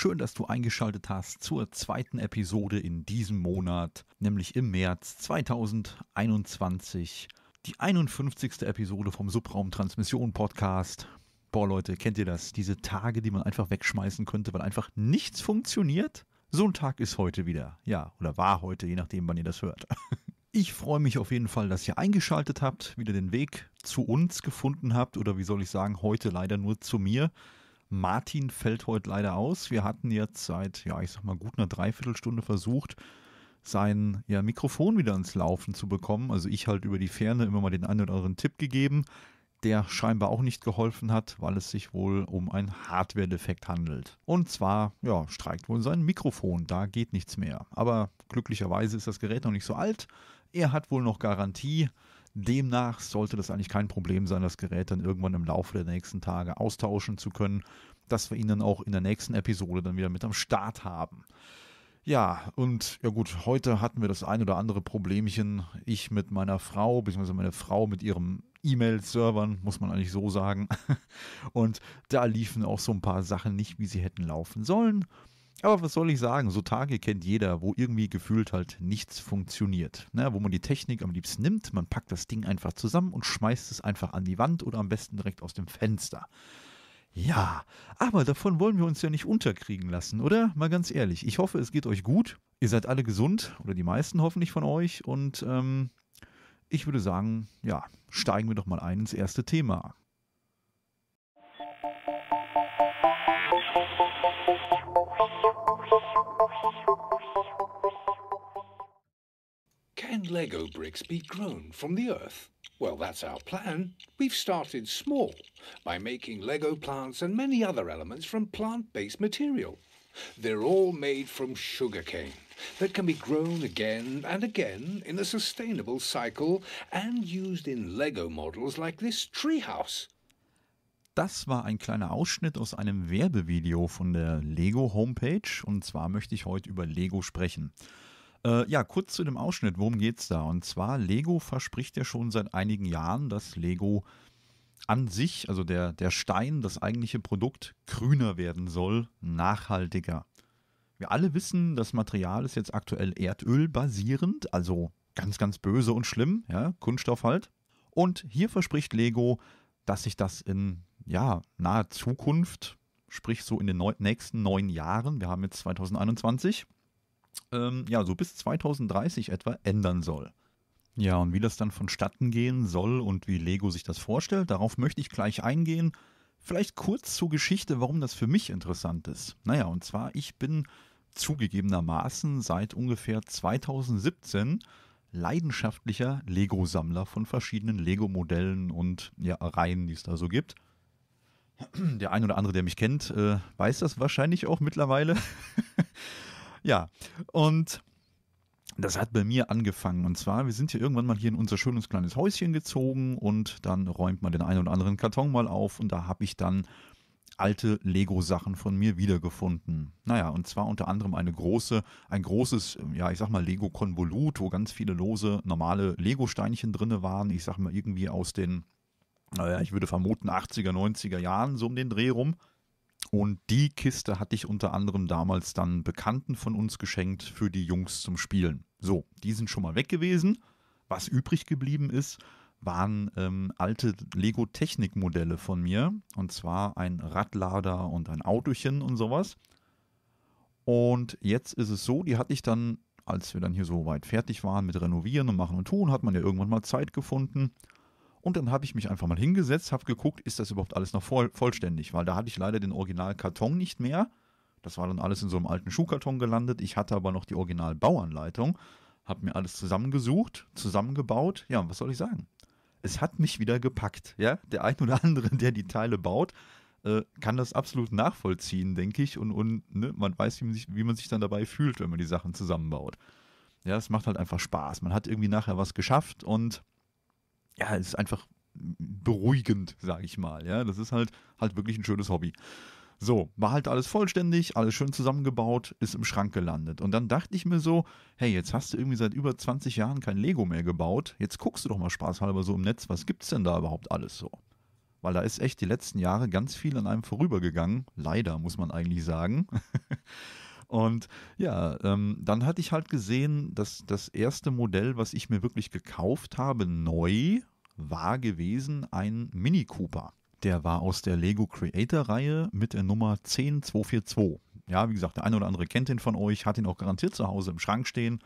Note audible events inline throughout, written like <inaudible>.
Schön, dass du eingeschaltet hast zur zweiten Episode in diesem Monat, nämlich im März 2021. Die 51. Episode vom Subraum Transmission Podcast. Boah, Leute, kennt ihr das? Diese Tage, die man einfach wegschmeißen könnte, weil einfach nichts funktioniert? So ein Tag ist heute wieder. Ja, oder war heute, je nachdem, wann ihr das hört. <laughs> Ich freue mich auf jeden Fall, dass ihr eingeschaltet habt, wieder den Weg zu uns gefunden habt oder wie soll ich sagen, heute leider nur zu mir. Martin fällt heute leider aus. Wir hatten jetzt seit, ja, ich sag mal, gut einer Dreiviertelstunde versucht, sein ja, Mikrofon wieder ins Laufen zu bekommen. Also ich halt über die Ferne immer mal den einen oder anderen Tipp gegeben, der scheinbar auch nicht geholfen hat, weil es sich wohl um einen Hardware-Defekt handelt. Und zwar, ja, streikt wohl sein Mikrofon, da geht nichts mehr. Aber glücklicherweise ist das Gerät noch nicht so alt. Er hat wohl noch Garantie. Demnach sollte das eigentlich kein Problem sein, das Gerät dann irgendwann im Laufe der nächsten Tage austauschen zu können, dass wir ihn dann auch in der nächsten Episode dann wieder mit am Start haben. Ja, und ja gut, heute hatten wir das ein oder andere Problemchen. Ich mit meiner Frau, beziehungsweise meine Frau mit ihrem E-Mail-Servern, muss man eigentlich so sagen. <laughs> Und da liefen auch so ein paar Sachen nicht, wie sie hätten laufen sollen. Aber was soll ich sagen, so Tage kennt jeder, wo irgendwie gefühlt halt nichts funktioniert. Ne, wo man die Technik am liebsten nimmt, man packt das Ding einfach zusammen und schmeißt es einfach an die Wand oder am besten direkt aus dem Fenster. Ja, aber davon wollen wir uns ja nicht unterkriegen lassen, oder? Mal ganz ehrlich, ich hoffe, es geht euch gut. Ihr seid alle gesund oder die meisten hoffentlich von euch und ähm, ich würde sagen, ja, steigen wir doch mal ein ins erste Thema. Can Lego bricks be grown from the earth? Well, that's our plan. We've started small by making Lego plants and many other elements from plant-based material. They're all made from sugarcane that can be grown again and again in a sustainable cycle and used in Lego models like this treehouse. Das war ein kleiner Ausschnitt aus einem Werbevideo von der Lego Homepage und zwar möchte ich heute über Lego sprechen. Äh, ja, kurz zu dem Ausschnitt, worum geht's da? Und zwar Lego verspricht ja schon seit einigen Jahren, dass Lego an sich, also der, der Stein, das eigentliche Produkt, grüner werden soll, nachhaltiger. Wir alle wissen, das Material ist jetzt aktuell erdölbasierend, also ganz, ganz böse und schlimm, ja, Kunststoff halt. Und hier verspricht Lego, dass sich das in ja, nahe Zukunft, sprich so in den neun, nächsten neun Jahren, wir haben jetzt 2021, ähm, ja, so bis 2030 etwa ändern soll. Ja, und wie das dann vonstatten gehen soll und wie Lego sich das vorstellt, darauf möchte ich gleich eingehen. Vielleicht kurz zur Geschichte, warum das für mich interessant ist. Naja, und zwar, ich bin zugegebenermaßen seit ungefähr 2017 leidenschaftlicher Lego-Sammler von verschiedenen Lego-Modellen und ja, Reihen, die es da so gibt. Der ein oder andere, der mich kennt, äh, weiß das wahrscheinlich auch mittlerweile. <laughs> ja, und das hat bei mir angefangen. Und zwar, wir sind hier irgendwann mal hier in unser schönes kleines Häuschen gezogen und dann räumt man den einen oder anderen Karton mal auf und da habe ich dann alte Lego-Sachen von mir wiedergefunden. Naja, und zwar unter anderem eine große, ein großes, ja, ich sag mal Lego-Konvolut, wo ganz viele lose, normale Lego-Steinchen drin waren. Ich sag mal irgendwie aus den naja, ich würde vermuten 80er, 90er Jahren, so um den Dreh rum. Und die Kiste hatte ich unter anderem damals dann Bekannten von uns geschenkt für die Jungs zum Spielen. So, die sind schon mal weg gewesen. Was übrig geblieben ist, waren ähm, alte Lego-Technik-Modelle von mir. Und zwar ein Radlader und ein Autochen und sowas. Und jetzt ist es so, die hatte ich dann, als wir dann hier so weit fertig waren mit Renovieren und Machen und Tun, hat man ja irgendwann mal Zeit gefunden. Und dann habe ich mich einfach mal hingesetzt, habe geguckt, ist das überhaupt alles noch voll, vollständig, weil da hatte ich leider den Originalkarton nicht mehr. Das war dann alles in so einem alten Schuhkarton gelandet. Ich hatte aber noch die Originalbauanleitung, habe mir alles zusammengesucht, zusammengebaut. Ja, was soll ich sagen? Es hat mich wieder gepackt. Ja, der ein oder andere, der die Teile baut, äh, kann das absolut nachvollziehen, denke ich. Und, und ne, man weiß, wie man, sich, wie man sich dann dabei fühlt, wenn man die Sachen zusammenbaut. Ja, es macht halt einfach Spaß. Man hat irgendwie nachher was geschafft und ja, es ist einfach beruhigend, sage ich mal. Ja, das ist halt halt wirklich ein schönes Hobby. So, war halt alles vollständig, alles schön zusammengebaut, ist im Schrank gelandet. Und dann dachte ich mir so, hey, jetzt hast du irgendwie seit über 20 Jahren kein Lego mehr gebaut. Jetzt guckst du doch mal spaßhalber so im Netz, was gibt's denn da überhaupt alles so? Weil da ist echt die letzten Jahre ganz viel an einem vorübergegangen. Leider, muss man eigentlich sagen. <laughs> Und ja, ähm, dann hatte ich halt gesehen, dass das erste Modell, was ich mir wirklich gekauft habe, neu war gewesen, ein Mini Cooper. Der war aus der Lego Creator Reihe mit der Nummer 10242. Ja, wie gesagt, der eine oder andere kennt ihn von euch, hat ihn auch garantiert zu Hause im Schrank stehen.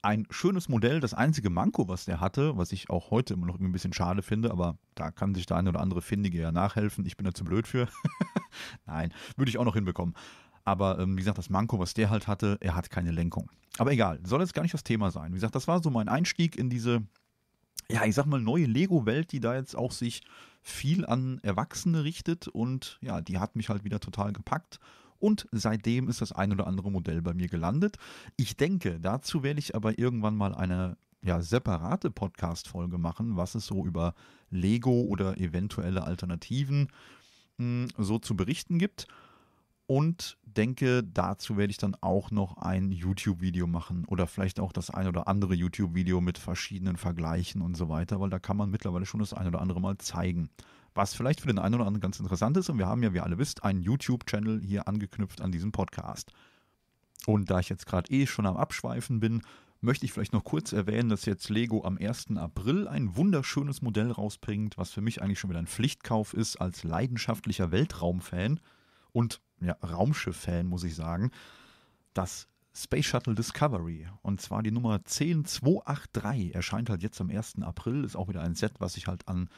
Ein schönes Modell, das einzige Manko, was der hatte, was ich auch heute immer noch ein bisschen schade finde, aber da kann sich der eine oder andere Findige ja nachhelfen. Ich bin da zu blöd für. <laughs> Nein, würde ich auch noch hinbekommen. Aber ähm, wie gesagt, das Manko, was der halt hatte, er hat keine Lenkung. Aber egal, soll jetzt gar nicht das Thema sein. Wie gesagt, das war so mein Einstieg in diese, ja, ich sag mal, neue Lego-Welt, die da jetzt auch sich viel an Erwachsene richtet. Und ja, die hat mich halt wieder total gepackt. Und seitdem ist das ein oder andere Modell bei mir gelandet. Ich denke, dazu werde ich aber irgendwann mal eine ja, separate Podcast-Folge machen, was es so über Lego oder eventuelle Alternativen mh, hm, so zu berichten gibt und denke, dazu werde ich dann auch noch ein YouTube-Video machen oder vielleicht auch das ein oder andere YouTube-Video mit verschiedenen Vergleichen und so weiter, weil da kann man mittlerweile schon das ein oder andere mal zeigen. Was vielleicht für den einen oder anderen ganz interessant ist, und wir haben ja, wie ihr alle wisst, einen YouTube-Channel hier angeknüpft an diesen Podcast. Und da ich jetzt gerade eh schon am Abschweifen bin, möchte ich vielleicht noch kurz erwähnen, dass jetzt Lego am 1. April ein wunderschönes Modell rausbringt, was für mich eigentlich schon wieder ein Pflichtkauf ist als leidenschaftlicher Weltraumfan. Und ja, Raumschiff-Fan, muss ich sagen, das Space Shuttle Discovery. Und zwar die Nummer 10283 erscheint halt jetzt am 1. April. Ist auch wieder ein Set, was sich halt an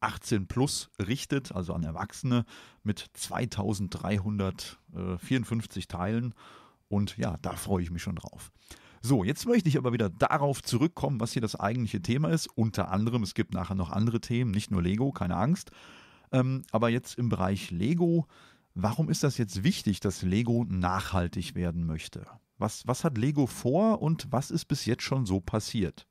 18 plus richtet, also an Erwachsene mit 2354 äh, Teilen. Und ja, da freue ich mich schon drauf. So, jetzt möchte ich aber wieder darauf zurückkommen, was hier das eigentliche Thema ist. Unter anderem, es gibt nachher noch andere Themen, nicht nur Lego, keine Angst. Ähm, aber jetzt im Bereich Lego Warum ist das jetzt wichtig, dass Lego nachhaltig werden möchte? Was, was hat Lego vor und was ist bis jetzt schon so passiert?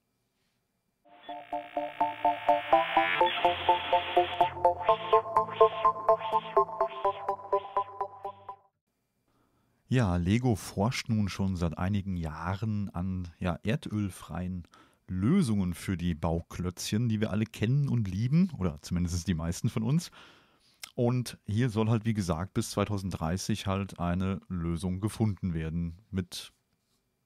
Ja, Lego forscht nun schon seit einigen Jahren an ja, erdölfreien Lösungen für die Bauklötzchen, die wir alle kennen und lieben, oder zumindest die meisten von uns. Und hier soll halt, wie gesagt, bis 2030 halt eine Lösung gefunden werden mit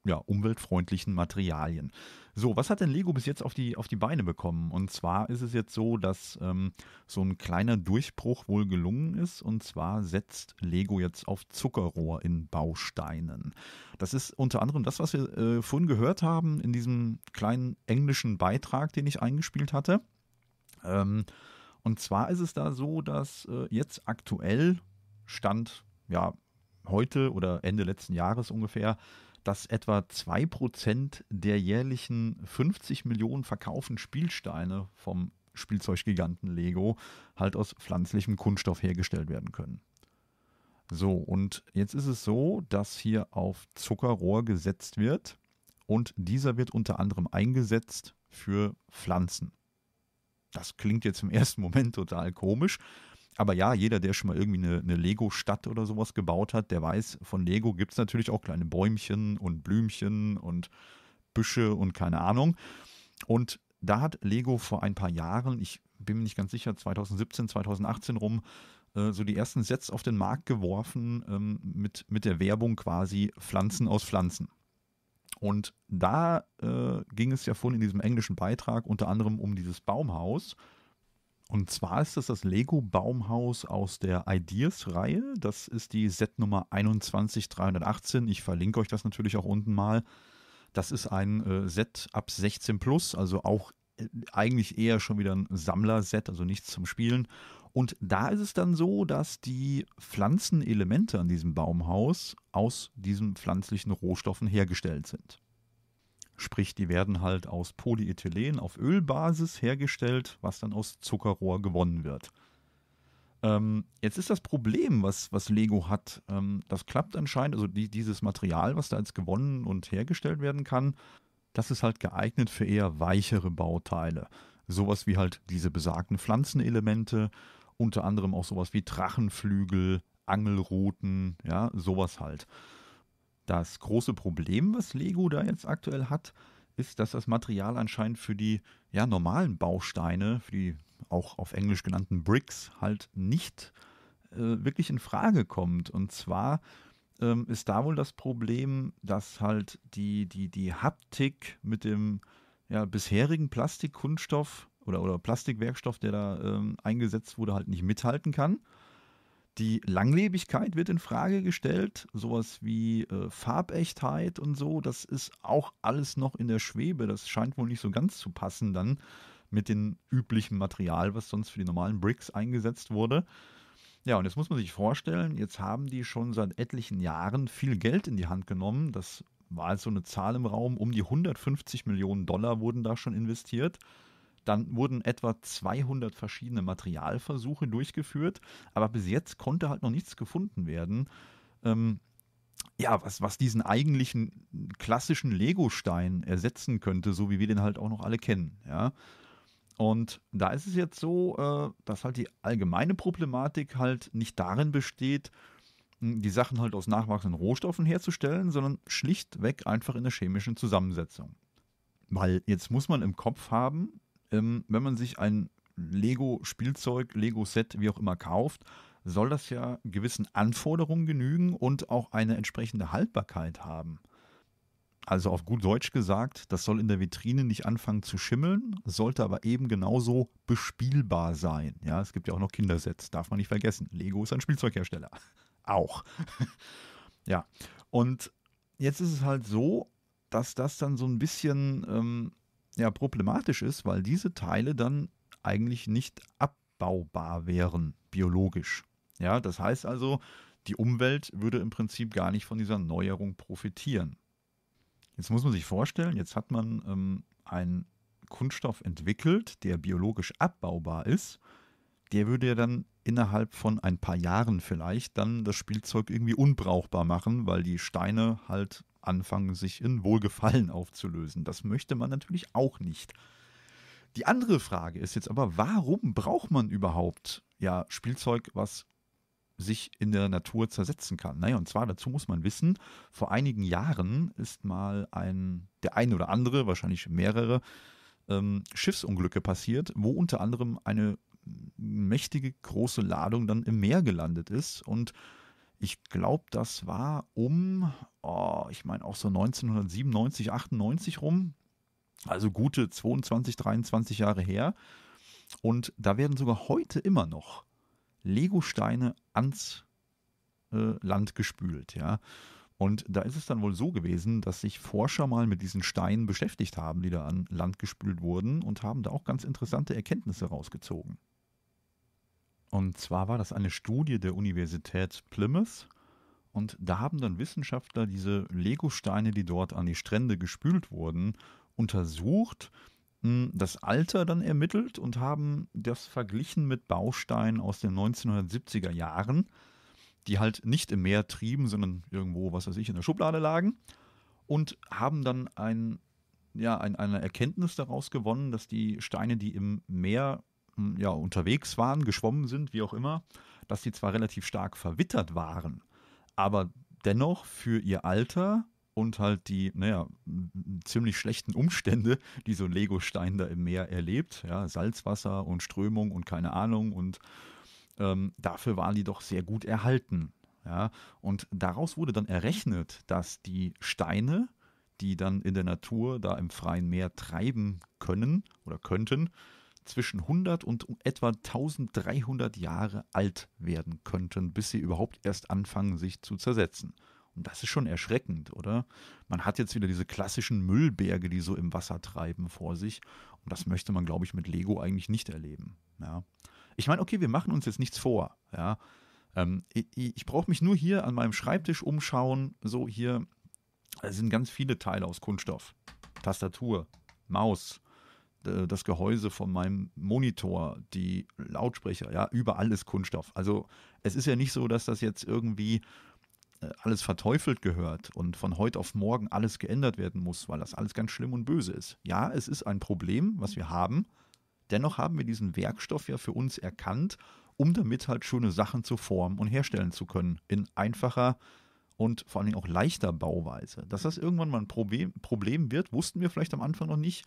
ja, umweltfreundlichen Materialien. So, was hat denn Lego bis jetzt auf die, auf die Beine bekommen? Und zwar ist es jetzt so, dass ähm, so ein kleiner Durchbruch wohl gelungen ist. Und zwar setzt Lego jetzt auf Zuckerrohr in Bausteinen. Das ist unter anderem das, was wir äh, vorhin gehört haben in diesem kleinen englischen Beitrag, den ich eingespielt hatte. Ähm, und zwar ist es da so, dass äh, jetzt aktuell Stand, ja, heute oder Ende letzten Jahres ungefähr, dass etwa 2% der jährlichen 50 Millionen verkauften Spielsteine vom Spielzeuggiganten Lego halt aus pflanzlichem Kunststoff hergestellt werden können. So, und jetzt ist es so, dass hier auf Zuckerrohr gesetzt wird und dieser wird unter anderem eingesetzt für Pflanzen. Das klingt jetzt im ersten Moment total komisch. Aber ja, jeder, der schon mal irgendwie eine, eine Lego-Stadt oder sowas gebaut hat, der weiß, von Lego gibt es natürlich auch kleine Bäumchen und Blümchen und Büsche und keine Ahnung. Und da hat Lego vor ein paar Jahren, ich bin mir nicht ganz sicher, 2017, 2018 rum, äh, so die ersten Sets auf den Markt geworfen ähm, mit, mit der Werbung quasi Pflanzen aus Pflanzen. Und da äh, ging es ja vorhin in diesem englischen Beitrag unter anderem um dieses Baumhaus. Und zwar ist das das Lego Baumhaus aus der Ideas-Reihe. Das ist die Set Nummer 21318. Ich verlinke euch das natürlich auch unten mal. Das ist ein äh, Set ab 16 plus, also auch äh, eigentlich eher schon wieder ein Sammler-Set, also nichts zum Spielen. Und da ist es dann so, dass die Pflanzenelemente an diesem Baumhaus aus diesen pflanzlichen Rohstoffen hergestellt sind. Sprich, die werden halt aus Polyethylen auf Ölbasis hergestellt, was dann aus Zuckerrohr gewonnen wird. Ähm, jetzt ist das Problem, was, was Lego hat, ähm, das klappt anscheinend, also die, dieses Material, was da jetzt gewonnen und hergestellt werden kann, das ist halt geeignet für eher weichere Bauteile. Sowas wie halt diese besagten Pflanzenelemente unter anderem auch sowas wie Drachenflügel, Angelruten, ja, sowas halt. Das große Problem, was Lego da jetzt aktuell hat, ist, dass das Material anscheinend für die ja, normalen Bausteine, für die auch auf Englisch genannten Bricks, halt nicht äh, wirklich in Frage kommt. Und zwar ähm, ist da wohl das Problem, dass halt die, die, die Haptik mit dem ja, bisherigen Plastikkunststoff oder, oder Plastikwerkstoff, der da ähm, eingesetzt wurde, halt nicht mithalten kann. Die Langlebigkeit wird in Frage gestellt, sowas wie äh, Farbechtheit und so, das ist auch alles noch in der Schwebe. Das scheint wohl nicht so ganz zu passen dann mit dem üblichen Material, was sonst für die normalen Bricks eingesetzt wurde. Ja, und jetzt muss man sich vorstellen, jetzt haben die schon seit etlichen Jahren viel Geld in die Hand genommen. Das war so also eine Zahl im Raum, um die 150 Millionen Dollar wurden da schon investiert. Dann wurden etwa 200 verschiedene Materialversuche durchgeführt, aber bis jetzt konnte halt noch nichts gefunden werden. Ähm, ja, was, was diesen eigentlichen klassischen Legostein ersetzen könnte, so wie wir den halt auch noch alle kennen. Ja. Und da ist es jetzt so, äh, dass halt die allgemeine Problematik halt nicht darin besteht, hm, die Sachen halt aus nachwachsenden Rohstoffen herzustellen, sondern schlichtweg einfach in der chemischen Zusammensetzung. Weil jetzt muss man im Kopf haben, ähm, wenn man sich ein Lego-Spielzeug, Lego-Set, wie auch immer kauft, soll das ja gewissen Anforderungen genügen und auch eine entsprechende Haltbarkeit haben. Also auf gut Deutsch gesagt, das soll in der Vitrine nicht anfangen zu schimmeln, sollte aber eben genauso bespielbar sein. Ja, es gibt ja auch noch Kindersets, darf man nicht vergessen. Lego ist ein Spielzeughersteller. <laughs> Auch. <laughs> ja, und jetzt ist es halt so, dass das dann so ein bisschen ähm, ja problematisch ist, weil diese Teile dann eigentlich nicht abbaubar wären, biologisch. Ja, das heißt also, die Umwelt würde im Prinzip gar nicht von dieser Neuerung profitieren. Jetzt muss man sich vorstellen, jetzt hat man ähm, einen Kunststoff entwickelt, der biologisch abbaubar ist. Der würde ja dann innerhalb von ein paar Jahren vielleicht dann das Spielzeug irgendwie unbrauchbar machen, weil die Steine halt anfangen, sich in Wohlgefallen aufzulösen. Das möchte man natürlich auch nicht. Die andere Frage ist jetzt aber, warum braucht man überhaupt ja Spielzeug, was sich in der Natur zersetzen kann? Naja, und zwar dazu muss man wissen, vor einigen Jahren ist mal ein, der ein oder andere, wahrscheinlich mehrere, ähm, Schiffsunglücke passiert, wo unter anderem eine mächtige große Ladung dann im Meer gelandet ist und ich glaube, das war um, oh, ich meine auch so 1997, 98 rum. Also gute 22, 23 Jahre her. Und da werden sogar heute immer noch Legosteine ans äh, Land gespült. Ja. Und da ist es dann wohl so gewesen, dass sich Forscher mal mit diesen Steinen beschäftigt haben, die da an Land gespült wurden und haben da auch ganz interessante Erkenntnisse rausgezogen. Und zwar war das eine Studie der Universität Plymouth. Und da haben dann Wissenschaftler diese Legosteine, die dort an die Strände gespült wurden, untersucht, hm, das Alter dann ermittelt und haben das verglichen mit Bausteinen aus den 1970er Jahren, die halt nicht im Meer trieben, sondern irgendwo, was weiß ich, in der Schublade lagen. Und haben dann ein, ja, ein, eine Erkenntnis daraus gewonnen, dass die Steine, die im Meer ja, unterwegs waren, geschwommen sind, wie auch immer, dass sie zwar relativ stark verwittert waren, aber dennoch für ihr Alter und halt die, naja, ziemlich schlechten Umstände, die so ein Legostein da im Meer erlebt, ja, Salzwasser und Strömung und keine Ahnung und ähm, dafür waren die doch sehr gut erhalten. Ja, und daraus wurde dann errechnet, dass die Steine, die dann in der Natur da im freien Meer treiben können oder könnten, zwischen 100 und etwa 1300 Jahre alt werden könnten, bis sie überhaupt erst anfangen, sich zu zersetzen. Und das ist schon erschreckend, oder? Man hat jetzt wieder diese klassischen Müllberge, die so im Wasser treiben, vor sich. Und das möchte man, glaube ich, mit Lego eigentlich nicht erleben. Ja. Ich meine, okay, wir machen uns jetzt nichts vor. Ja. Ähm, ich, ich brauche mich nur hier an meinem Schreibtisch umschauen. So hier sind ganz viele Teile aus Kunststoff. Tastatur, Maus, äh, das Gehäuse von meinem Monitor, die Lautsprecher, ja, überall ist Kunststoff. Also es ist ja nicht so, dass das jetzt irgendwie äh, alles verteufelt gehört und von heute auf morgen alles geändert werden muss, weil das alles ganz schlimm und böse ist. Ja, es ist ein Problem, was wir haben. Dennoch haben wir diesen Werkstoff ja für uns erkannt, um damit halt schöne Sachen zu formen und herstellen zu können in einfacher und vor allen Dingen auch leichter Bauweise. Dass das irgendwann mal ein Problem, Problem wird, wussten wir vielleicht am Anfang noch nicht.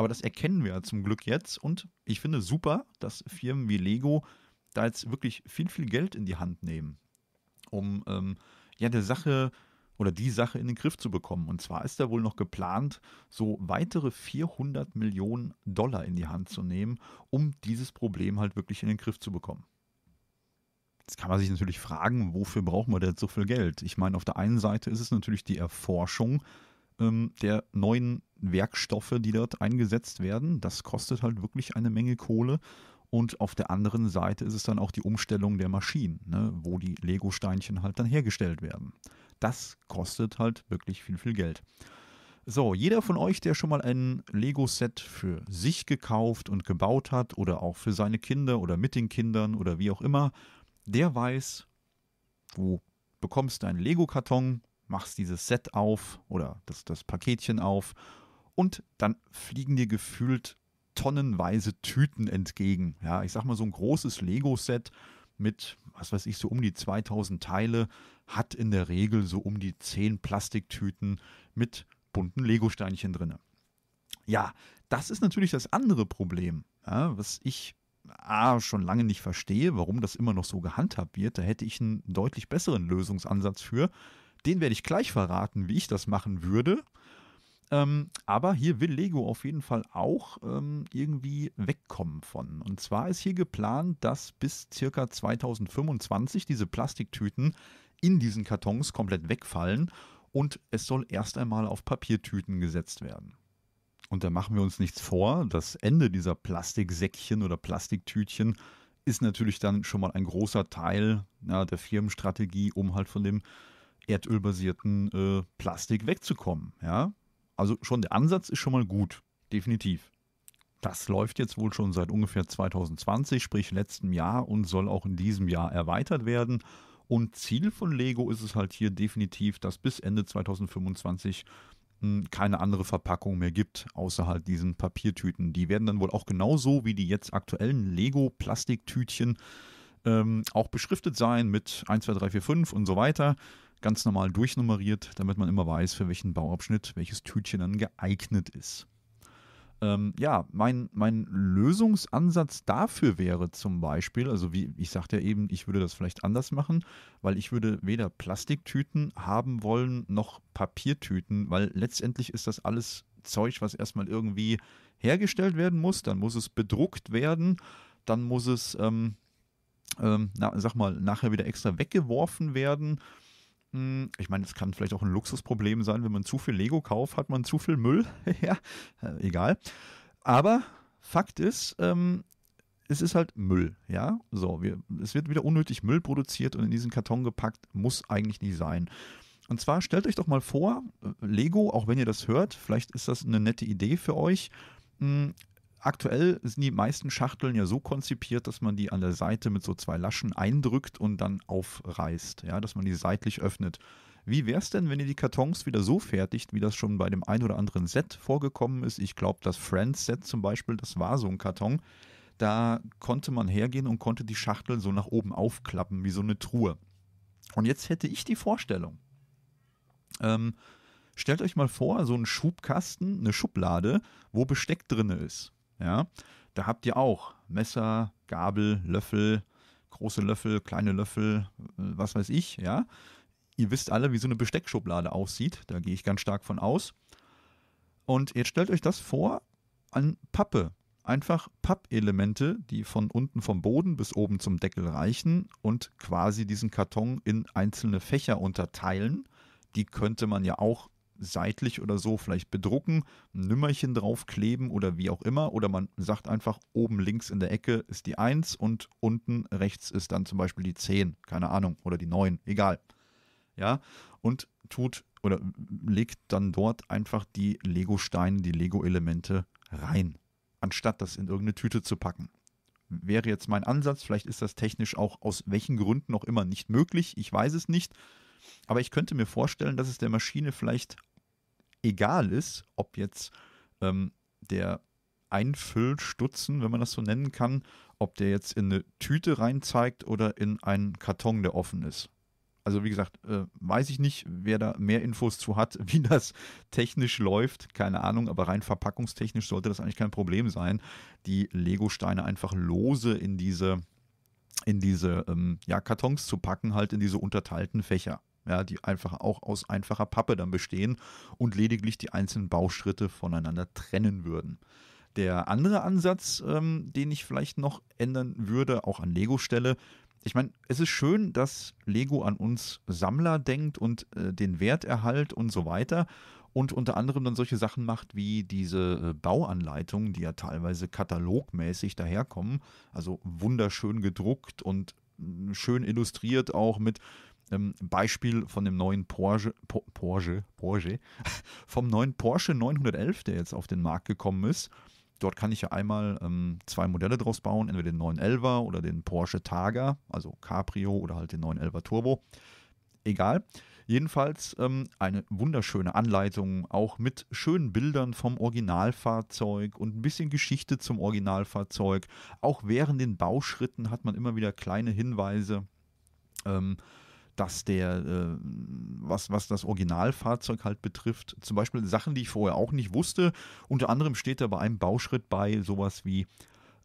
Aber das erkennen wir zum Glück jetzt. Und ich finde super, dass Firmen wie Lego da jetzt wirklich viel, viel Geld in die Hand nehmen, um ähm, ja der Sache oder die Sache in den Griff zu bekommen. Und zwar ist da wohl noch geplant, so weitere 400 Millionen Dollar in die Hand zu nehmen, um dieses Problem halt wirklich in den Griff zu bekommen. Jetzt kann man sich natürlich fragen, wofür brauchen wir denn so viel Geld? Ich meine, auf der einen Seite ist es natürlich die Erforschung ähm, der neuen Werkstoffe, die dort eingesetzt werden. Das kostet halt wirklich eine Menge Kohle. Und auf der anderen Seite ist es dann auch die Umstellung der Maschinen, ne, wo die Lego-Steinchen halt dann hergestellt werden. Das kostet halt wirklich viel, viel Geld. So, jeder von euch, der schon mal ein Lego-Set für sich gekauft und gebaut hat oder auch für seine Kinder oder mit den Kindern oder wie auch immer, der weiß, du bekommst einen Lego-Karton, machst dieses Set auf oder das, das Paketchen auf und dann fliegen dir gefühlt tonnenweise Tüten entgegen. Ja, ich sag mal, so ein großes Lego-Set mit, was weiß ich, so um die 2000 Teile hat in der Regel so um die 10 Plastiktüten mit bunten Lego-Steinchen drin. Ja, das ist natürlich das andere Problem, ja, was ich A, schon lange nicht verstehe, warum das immer noch so gehandhabt wird. Da hätte ich einen deutlich besseren Lösungsansatz für. Den werde ich gleich verraten, wie ich das machen würde. Ähm, aber hier will Lego auf jeden Fall auch ähm, irgendwie wegkommen von. Und zwar ist hier geplant, dass bis circa 2025 diese Plastiktüten in diesen Kartons komplett wegfallen und es soll erst einmal auf Papiertüten gesetzt werden. Und da machen wir uns nichts vor, das Ende dieser Plastiksäckchen oder Plastiktütchen ist natürlich dann schon mal ein großer Teil ja, der Firmenstrategie, um halt von dem erdölbasierten äh, Plastik wegzukommen. Ja? Also schon der Ansatz ist schon mal gut, definitiv. Das läuft jetzt wohl schon seit ungefähr 2020, sprich letztem Jahr und soll auch in diesem Jahr erweitert werden. Und Ziel von Lego ist es halt hier definitiv, dass bis Ende 2025 hm, keine andere Verpackung mehr gibt, außer halt diesen Papiertüten. Die werden dann wohl auch genauso wie die jetzt aktuellen Lego-Plastiktütchen ähm, auch beschriftet sein mit 1, 2, 3, 4, 5 und so weiter ganz normal durchnummeriert, damit man immer weiß, für welchen Bauabschnitt welches Tütchen dann geeignet ist. Ähm, ja, mein, mein Lösungsansatz dafür wäre zum Beispiel, also wie ich sagte ja eben, ich würde das vielleicht anders machen, weil ich würde weder Plastiktüten haben wollen noch Papiertüten, weil letztendlich ist das alles Zeug, was erstmal irgendwie hergestellt werden muss, dann muss es bedruckt werden, dann muss es, ähm, ähm, na, sag mal, nachher wieder extra weggeworfen werden hm, ich meine, es kann vielleicht auch ein Luxusproblem sein, wenn man zu viel Lego kauft, hat man zu viel Müll. <laughs> ja, äh, egal. Aber Fakt ist, ähm, es ist halt Müll, ja. So, wir, es wird wieder unnötig Müll produziert und in diesen Karton gepackt, muss eigentlich nicht sein. Und zwar stellt euch doch mal vor, äh, Lego, auch wenn ihr das hört, vielleicht ist das eine nette Idee für euch. Hm, aktuell sind die meisten Schachteln ja so konzipiert, dass man die an der Seite mit so zwei Laschen eindrückt und dann aufreißt, ja, dass man die seitlich öffnet. Wie wäre es denn, wenn ihr die Kartons wieder so fertigt, wie das schon bei dem ein oder anderen Set vorgekommen ist? Ich glaube, das Friends-Set zum Beispiel, das war so ein Karton. Da konnte man hergehen und konnte die Schachtel so nach oben aufklappen, wie so eine Truhe. Und jetzt hätte ich die Vorstellung. Ähm, stellt euch mal vor, so ein Schubkasten, eine Schublade, wo Besteck drin ist. Ja, da habt ihr auch Messer, Gabel, Löffel, große Löffel, kleine Löffel, äh, was weiß ich, ja. Ihr wisst alle, wie so eine Besteckschublade aussieht, da gehe ich ganz stark von aus. Und jetzt stellt euch das vor an Pappe. Einfach Pappelemente, die von unten vom Boden bis oben zum Deckel reichen und quasi diesen Karton in einzelne Fächer unterteilen. Die könnte man ja auch seitlich oder so vielleicht bedrucken, ein Nümmerchen draufkleben oder wie auch immer. Oder man sagt einfach, oben links in der Ecke ist die 1 und unten rechts ist dann zum Beispiel die 10, keine Ahnung, oder die 9, egal. Ja, und tut oder legt dann dort einfach die Lego-Steine, die Lego-Elemente rein, anstatt das in irgendeine Tüte zu packen wäre jetzt mein Ansatz. Vielleicht ist das technisch auch aus welchen Gründen auch immer nicht möglich. Ich weiß es nicht. Aber ich könnte mir vorstellen, dass es der Maschine vielleicht egal ist, ob jetzt ähm, der Einfüllstutzen, wenn man das so nennen kann, ob der jetzt in eine Tüte rein zeigt oder in einen Karton, der offen ist. Also wie gesagt, äh, weiß ich nicht, wer da mehr Infos zu hat, <laughs> wie das technisch läuft, keine Ahnung, aber rein verpackungstechnisch sollte das eigentlich kein Problem sein, die Lego-Steine einfach lose in diese, in diese ähm, ja, Kartons zu packen, halt in diese unterteilten Fächer ja, die einfach auch aus einfacher Pappe dann bestehen und lediglich die einzelnen Bauschritte voneinander trennen würden. Der andere Ansatz, ähm, den ich vielleicht noch ändern würde, auch an Lego-Stelle, ich meine, es ist schön, dass Lego an uns Sammler denkt und äh, den Werterhalt und so weiter und unter anderem dann solche Sachen macht wie diese äh, Bauanleitungen, die ja teilweise katalogmäßig daherkommen, also wunderschön gedruckt und mm, schön illustriert auch mit ähm, Beispiel von dem neuen Porsche, po, Porsche, Porsche, <laughs> vom neuen Porsche 911, der jetzt auf den Markt gekommen ist. Dort kann ich ja einmal ähm, zwei Modelle draus bauen, entweder den 911er oder den Porsche Targa, also Cabrio oder halt den 911er Turbo. Egal. Jedenfalls ähm, eine wunderschöne Anleitung, auch mit schönen Bildern vom Originalfahrzeug und ein bisschen Geschichte zum Originalfahrzeug. Auch während den Bauschritten hat man immer wieder kleine Hinweise. Ähm, dass der, äh, was, was das Originalfahrzeug halt betrifft, zum Beispiel Sachen, die ich vorher auch nicht wusste. Unter anderem steht da bei einem Bauschritt bei sowas wie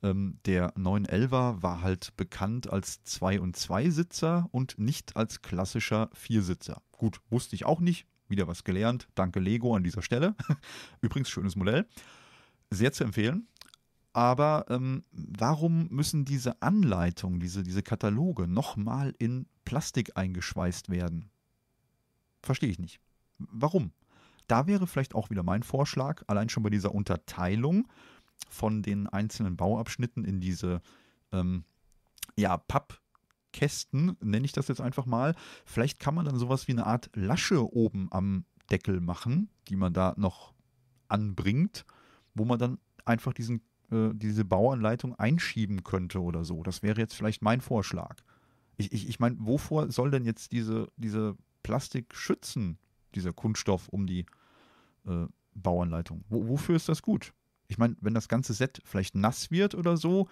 ähm, der 911er war halt bekannt als 2- und 2-Sitzer und nicht als klassischer Viersitzer. Gut, wusste ich auch nicht. Wieder was gelernt. Danke Lego an dieser Stelle. <laughs> Übrigens, schönes Modell. Sehr zu empfehlen. Aber ähm, warum müssen diese Anleitungen, diese, diese Kataloge nochmal in Plastik eingeschweißt werden? Verstehe ich nicht. Warum? Da wäre vielleicht auch wieder mein Vorschlag, allein schon bei dieser Unterteilung von den einzelnen Bauabschnitten in diese ähm, ja, Papp- nenne ich das jetzt einfach mal. Vielleicht kann man dann sowas wie eine Art Lasche oben am Deckel machen, die man da noch anbringt, wo man dann einfach diesen äh, diese Bauanleitung einschieben könnte oder so. Das wäre jetzt vielleicht mein Vorschlag. Ich, ich, ich meine, wovor soll denn jetzt diese, diese Plastik schützen, dieser Kunststoff um die äh, Bauanleitung? Wo, wofür ist das gut? Ich meine, wenn das ganze Set vielleicht nass wird oder so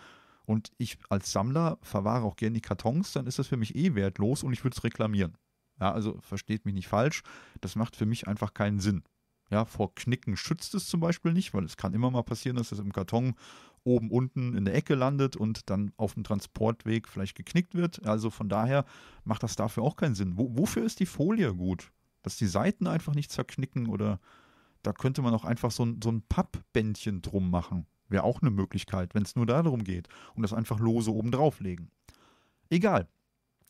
und ich als Sammler verwahre auch gerne die Kartons, dann ist das für mich eh wertlos und ich würde es reklamieren. Ja, also versteht mich nicht falsch, das macht für mich einfach keinen Sinn. Ja, vor Knicken schützt es zum Beispiel nicht, weil es kann immer mal passieren, dass es im Karton oben unten in der Ecke landet und dann auf dem Transportweg vielleicht geknickt wird. Also von daher macht das dafür auch keinen Sinn. Wo, wofür ist die Folie gut? Dass die Seiten einfach nicht zerknicken oder da könnte man auch einfach so ein, so ein Pappbändchen drum machen. Wäre auch eine Möglichkeit, wenn es nur darum geht und das einfach lose oben drauflegen. Egal.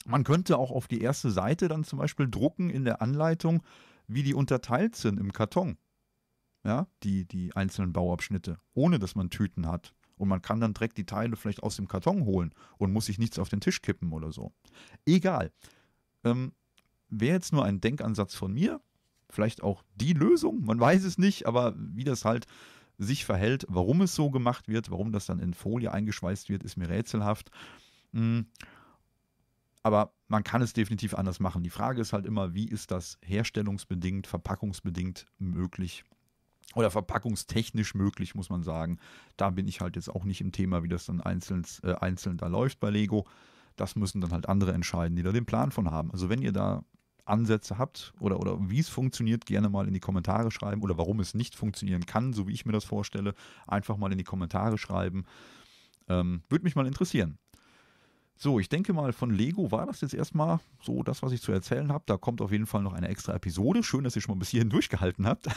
Man könnte auch auf die erste Seite dann zum Beispiel drucken in der Anleitung, wie die unterteilt sind im Karton. Ja, die, die einzelnen Bauabschnitte, ohne dass man Tüten hat. Und man kann dann direkt die Teile vielleicht aus dem Karton holen und muss sich nichts auf den Tisch kippen oder so. Egal. Ähm, Wäre jetzt nur ein Denkansatz von mir, vielleicht auch die Lösung, man weiß es nicht, aber wie das halt sich verhält, warum es so gemacht wird, warum das dann in Folie eingeschweißt wird, ist mir rätselhaft. Mhm aber man kann es definitiv anders machen. Die Frage ist halt immer, wie ist das herstellungsbedingt, verpackungsbedingt möglich oder verpackungstechnisch möglich, muss man sagen. Da bin ich halt jetzt auch nicht im Thema, wie das dann einzeln, äh, einzeln da läuft bei Lego. Das müssen dann halt andere entscheiden, die da den Plan von haben. Also wenn ihr da Ansätze habt oder, oder wie es funktioniert, gerne mal in die Kommentare schreiben oder warum es nicht funktionieren kann, so wie ich mir das vorstelle, einfach mal in die Kommentare schreiben. Ähm, Würde mich mal interessieren. So, ich denke mal, von Lego war das jetzt erstmal so das, was ich zu erzählen habe. Da kommt auf jeden Fall noch eine extra Episode. Schön, dass ihr schon mal bis hierhin <laughs> durchgehalten habt.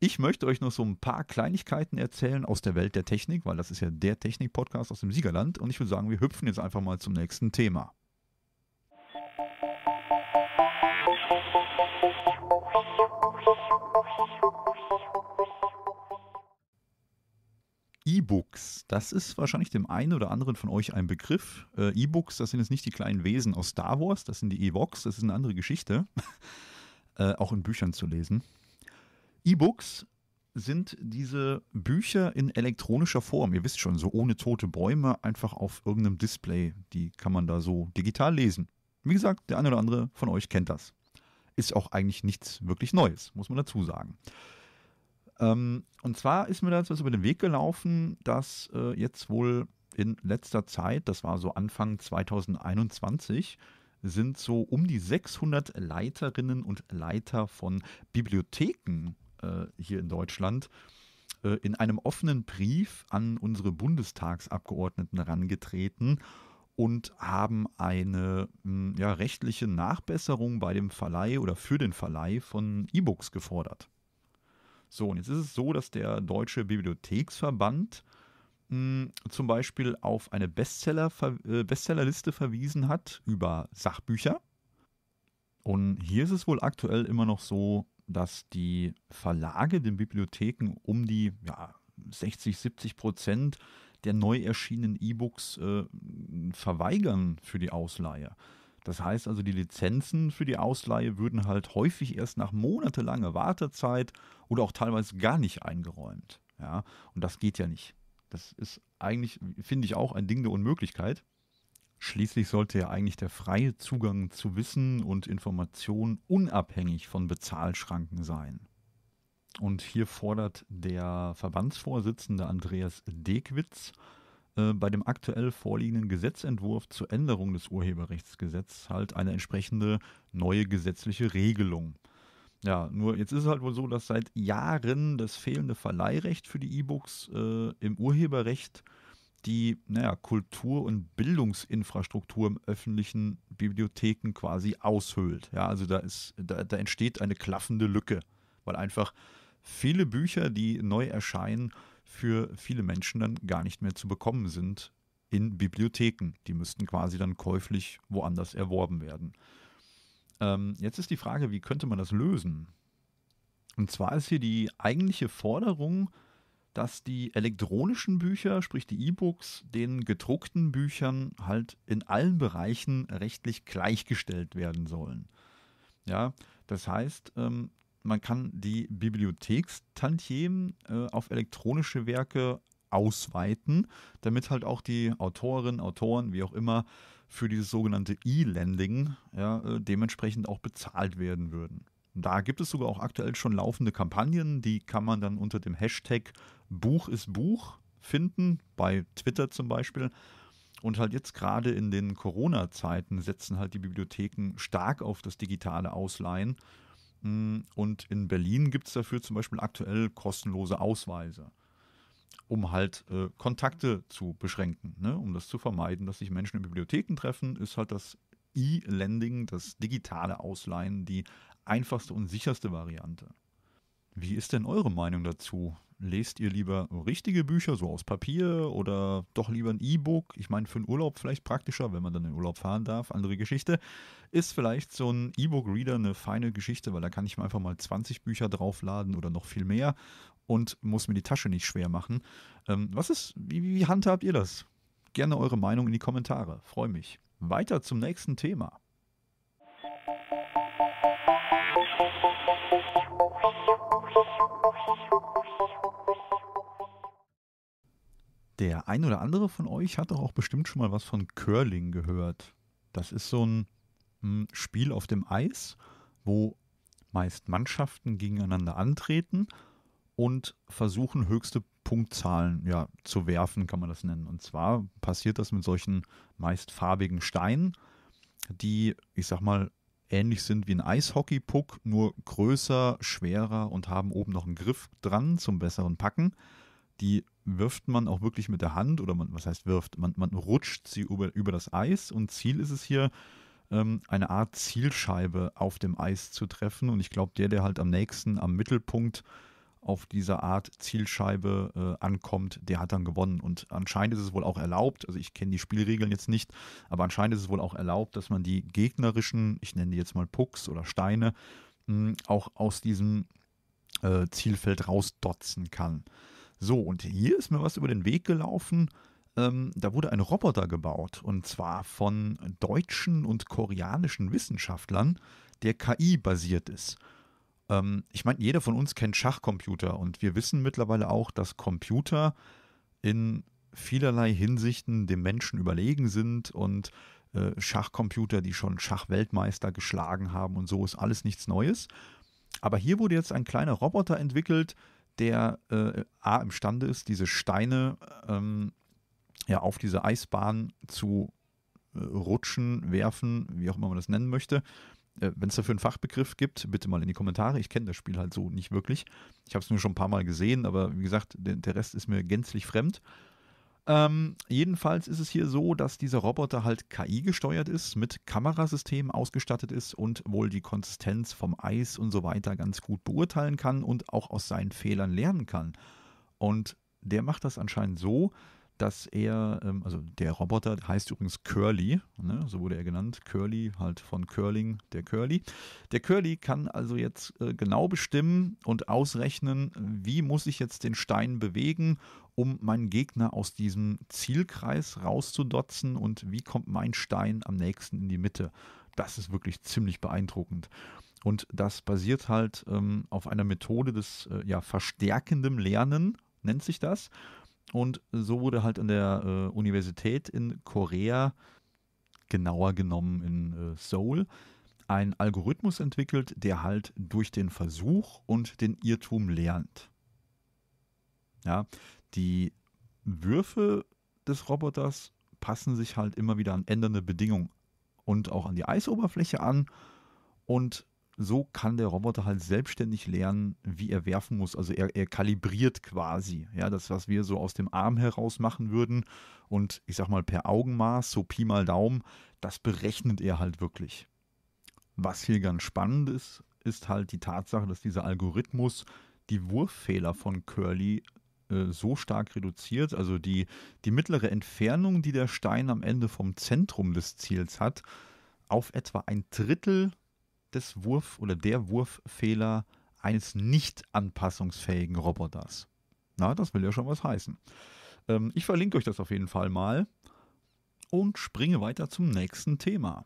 Ich möchte euch noch so ein paar Kleinigkeiten erzählen aus der Welt der Technik, weil das ist ja der Technik-Podcast aus dem Siegerland. Und ich würde sagen, wir hüpfen jetzt einfach mal zum nächsten Thema. Musik das ist wahrscheinlich dem einen oder anderen von euch ein Begriff. Äh, E-Books, das sind jetzt nicht die kleinen Wesen aus Star Wars, das sind die E-Books, das ist eine andere Geschichte, <laughs> äh, auch in Büchern zu lesen. E-Books sind diese Bücher in elektronischer Form. Ihr wisst schon, so ohne tote Bäume, einfach auf irgendeinem Display. Die kann man da so digital lesen. Wie gesagt, der eine oder andere von euch kennt das. Ist auch eigentlich nichts wirklich Neues, muss man dazu sagen. Ähm, und zwar ist mir das was über den Weg gelaufen, dass äh, jetzt wohl in letzter Zeit, das war so Anfang 2021, sind so um die 600 Leiterinnen und Leiter von Bibliotheken äh, hier in Deutschland äh, in einem offenen Brief an unsere Bundestagsabgeordneten herangetreten und haben eine hm, ja, rechtliche Nachbesserung bei dem Verleih oder für den Verleih von E-Books gefordert. So, und jetzt ist es so, dass der Deutsche Bibliotheksverband mh, hm, zum Beispiel auf eine Bestseller, äh, Bestsellerliste verwiesen hat über Sachbücher. Und hier ist es wohl aktuell immer noch so, dass die Verlage den Bibliotheken um die ja, 60, 70 Prozent der neu erschienenen E-Books äh, verweigern für die Ausleihe. Das heißt also, die Lizenzen für die Ausleihe würden halt häufig erst nach monatelanger Wartezeit oder auch teilweise gar nicht eingeräumt. Ja, und das geht ja nicht. Das ist eigentlich, finde ich, auch ein Ding der Unmöglichkeit. Schließlich sollte ja eigentlich der freie Zugang zu Wissen und Informationen unabhängig von Bezahlschranken sein. Und hier fordert der Verbandsvorsitzende Andreas Dekwitz äh, bei dem aktuell vorliegenden Gesetzentwurf zur Änderung des Urheberrechtsgesetzes halt eine entsprechende neue gesetzliche Regelung. Ja, nur jetzt ist es halt wohl so, dass seit Jahren das fehlende Verleihrecht für die E-Books äh, im Urheberrecht die naja, Kultur- und Bildungsinfrastruktur im öffentlichen Bibliotheken quasi aushöhlt. Ja, also da, ist, da, da entsteht eine klaffende Lücke, weil einfach viele Bücher, die neu erscheinen, für viele Menschen dann gar nicht mehr zu bekommen sind in Bibliotheken. Die müssten quasi dann käuflich woanders erworben werden. Ähm, jetzt ist die Frage, wie könnte man das lösen? Und zwar ist hier die eigentliche Forderung, dass die elektronischen Bücher, sprich die E-Books, den gedruckten Büchern halt in allen Bereichen rechtlich gleichgestellt werden sollen. Ja, das heißt, ähm, man kann die Bibliothekstantiemen äh, auf elektronische Werke ausweiten, damit halt auch die Autorinnen, Autoren, wie auch immer, für dieses sogenannte E-Lending ja, äh, dementsprechend auch bezahlt werden würden. Da gibt es sogar auch aktuell schon laufende Kampagnen, die kann man dann unter dem Hashtag Buch ist Buch finden, bei Twitter zum Beispiel. Und halt jetzt gerade in den Corona-Zeiten setzen halt die Bibliotheken stark auf das digitale Ausleihen Mm, und in Berlin gibt es dafür zum Beispiel aktuell kostenlose Ausweise, um halt äh, Kontakte zu beschränken, ne? um das zu vermeiden, dass sich Menschen in Bibliotheken treffen, ist halt das E-Lending, das digitale Ausleihen, die einfachste und sicherste Variante. Wie ist denn eure Meinung dazu? Lest ihr lieber richtige Bücher, so aus Papier oder doch lieber ein E-Book? Ich meine, für den Urlaub vielleicht praktischer, wenn man dann in den Urlaub fahren darf, andere Geschichte. Ist vielleicht so ein E-Book-Reader eine feine Geschichte, weil da kann ich mir einfach mal 20 Bücher draufladen oder noch viel mehr und muss mir die Tasche nicht schwer machen. Ähm, was ist, wie, wie handhabt ihr das? Gerne eure Meinung in die Kommentare. Freue mich. Weiter zum nächsten Thema. Der ein oder andere von euch hat doch auch bestimmt schon mal was von Curling gehört. Das ist so ein hm, Spiel auf dem Eis, wo meist Mannschaften gegeneinander antreten und versuchen, höchste Punktzahlen ja, zu werfen, kann man das nennen. Und zwar passiert das mit solchen meist farbigen Steinen, die, ich sag mal, ähnlich sind wie ein Eishockey-Puck, nur größer, schwerer und haben oben noch einen Griff dran zum besseren Packen. Die wirft man auch wirklich mit der Hand oder man, was heißt wirft, man, man rutscht sie über, über das Eis und Ziel ist es hier, ähm, eine Art Zielscheibe auf dem Eis zu treffen. Und ich glaube, der, der halt am nächsten am Mittelpunkt auf dieser Art Zielscheibe äh, ankommt, der hat dann gewonnen. Und anscheinend ist es wohl auch erlaubt, also ich kenne die Spielregeln jetzt nicht, aber anscheinend ist es wohl auch erlaubt, dass man die gegnerischen, ich nenne die jetzt mal Pucks oder Steine, mh, auch aus diesem äh, Zielfeld rausdotzen kann. So, und hier ist mir was über den Weg gelaufen. Ähm, da wurde ein Roboter gebaut und zwar von deutschen und koreanischen Wissenschaftlern, der KI basiert ist. Ähm, ich meine, jeder von uns kennt Schachcomputer und wir wissen mittlerweile auch, dass Computer in vielerlei Hinsichten dem Menschen überlegen sind und äh, Schachcomputer, die schon Schachweltmeister geschlagen haben und so ist alles nichts Neues. Aber hier wurde jetzt ein kleiner Roboter entwickelt, der äh, A imstande ist, diese Steine ähm, ja auf diese Eisbahn zu äh, rutschen, werfen, wie auch immer man das nennen möchte. Äh, Wenn es dafür einen Fachbegriff gibt, bitte mal in die Kommentare. Ich kenne das Spiel halt so nicht wirklich. Ich habe es nur schon ein paar Mal gesehen, aber wie gesagt, der, der Rest ist mir gänzlich fremd. Ähm, jedenfalls ist es hier so, dass dieser Roboter halt KI gesteuert ist, mit Kamerasystemen ausgestattet ist und wohl die Konsistenz vom Eis und so weiter ganz gut beurteilen kann und auch aus seinen Fehlern lernen kann. Und der macht das anscheinend so, dass er, ähm, also der Roboter heißt übrigens Curly, ne? so wurde er genannt, Curly halt von Curling, der Curly. Der Curly kann also jetzt äh, genau bestimmen und ausrechnen, wie muss ich jetzt den Stein bewegen, um meinen Gegner aus diesem Zielkreis rauszudotzen und wie kommt mein Stein am nächsten in die Mitte. Das ist wirklich ziemlich beeindruckend. Und das basiert halt ähm, auf einer Methode des äh, ja, verstärkendem Lernen, nennt sich das. Und so wurde halt an der äh, Universität in Korea, genauer genommen in äh, Seoul, ein Algorithmus entwickelt, der halt durch den Versuch und den Irrtum lernt. Ja, die Würfe des Roboters passen sich halt immer wieder an ändernde Bedingungen und auch an die Eisoberfläche an und so kann der Roboter halt selbstständig lernen, wie er werfen muss. Also er, er kalibriert quasi, ja, das, was wir so aus dem Arm heraus machen würden und ich sag mal per Augenmaß, so Pi mal Daumen, das berechnet er halt wirklich. Was hier ganz spannend ist, ist halt die Tatsache, dass dieser Algorithmus die Wurffehler von Curly äh, so stark reduziert, also die, die mittlere Entfernung, die der Stein am Ende vom Zentrum des Ziels hat, auf etwa ein Drittel des Wurf- oder der Wurffehler eines nicht anpassungsfähigen Roboters. Na, das will ja schon was heißen. Ähm, ich verlinke euch das auf jeden Fall mal und springe weiter zum nächsten Thema.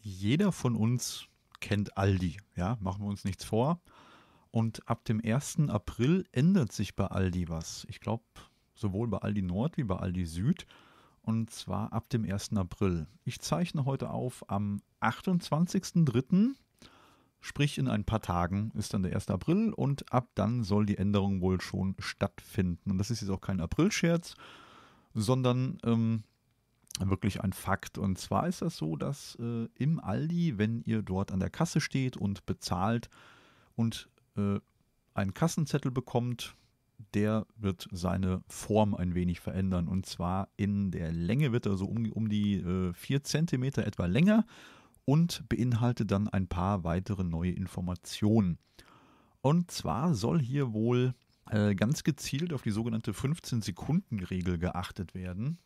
Jeder von uns kennt Aldi, ja, machen wir uns nichts vor. Und ab dem 1. April ändert sich bei Aldi was. Ich glaube, sowohl bei Aldi Nord wie bei Aldi Süd. Und zwar ab dem 1. April. Ich zeichne heute auf am 28.03. Sprich, in ein paar Tagen ist dann der 1. April und ab dann soll die Änderung wohl schon stattfinden. Und das ist jetzt auch kein April-Scherz, sondern ähm, wirklich ein Fakt. Und zwar ist das so, dass äh, im Aldi, wenn ihr dort an der Kasse steht und bezahlt und äh, einen Kassenzettel bekommt, der wird seine Form ein wenig verändern. Und zwar in der Länge wird er so um, um die äh, 4 cm etwa länger und beinhaltet dann ein paar weitere neue Informationen. Und zwar soll hier wohl äh, ganz gezielt auf die sogenannte 15-Sekunden-Regel geachtet werden.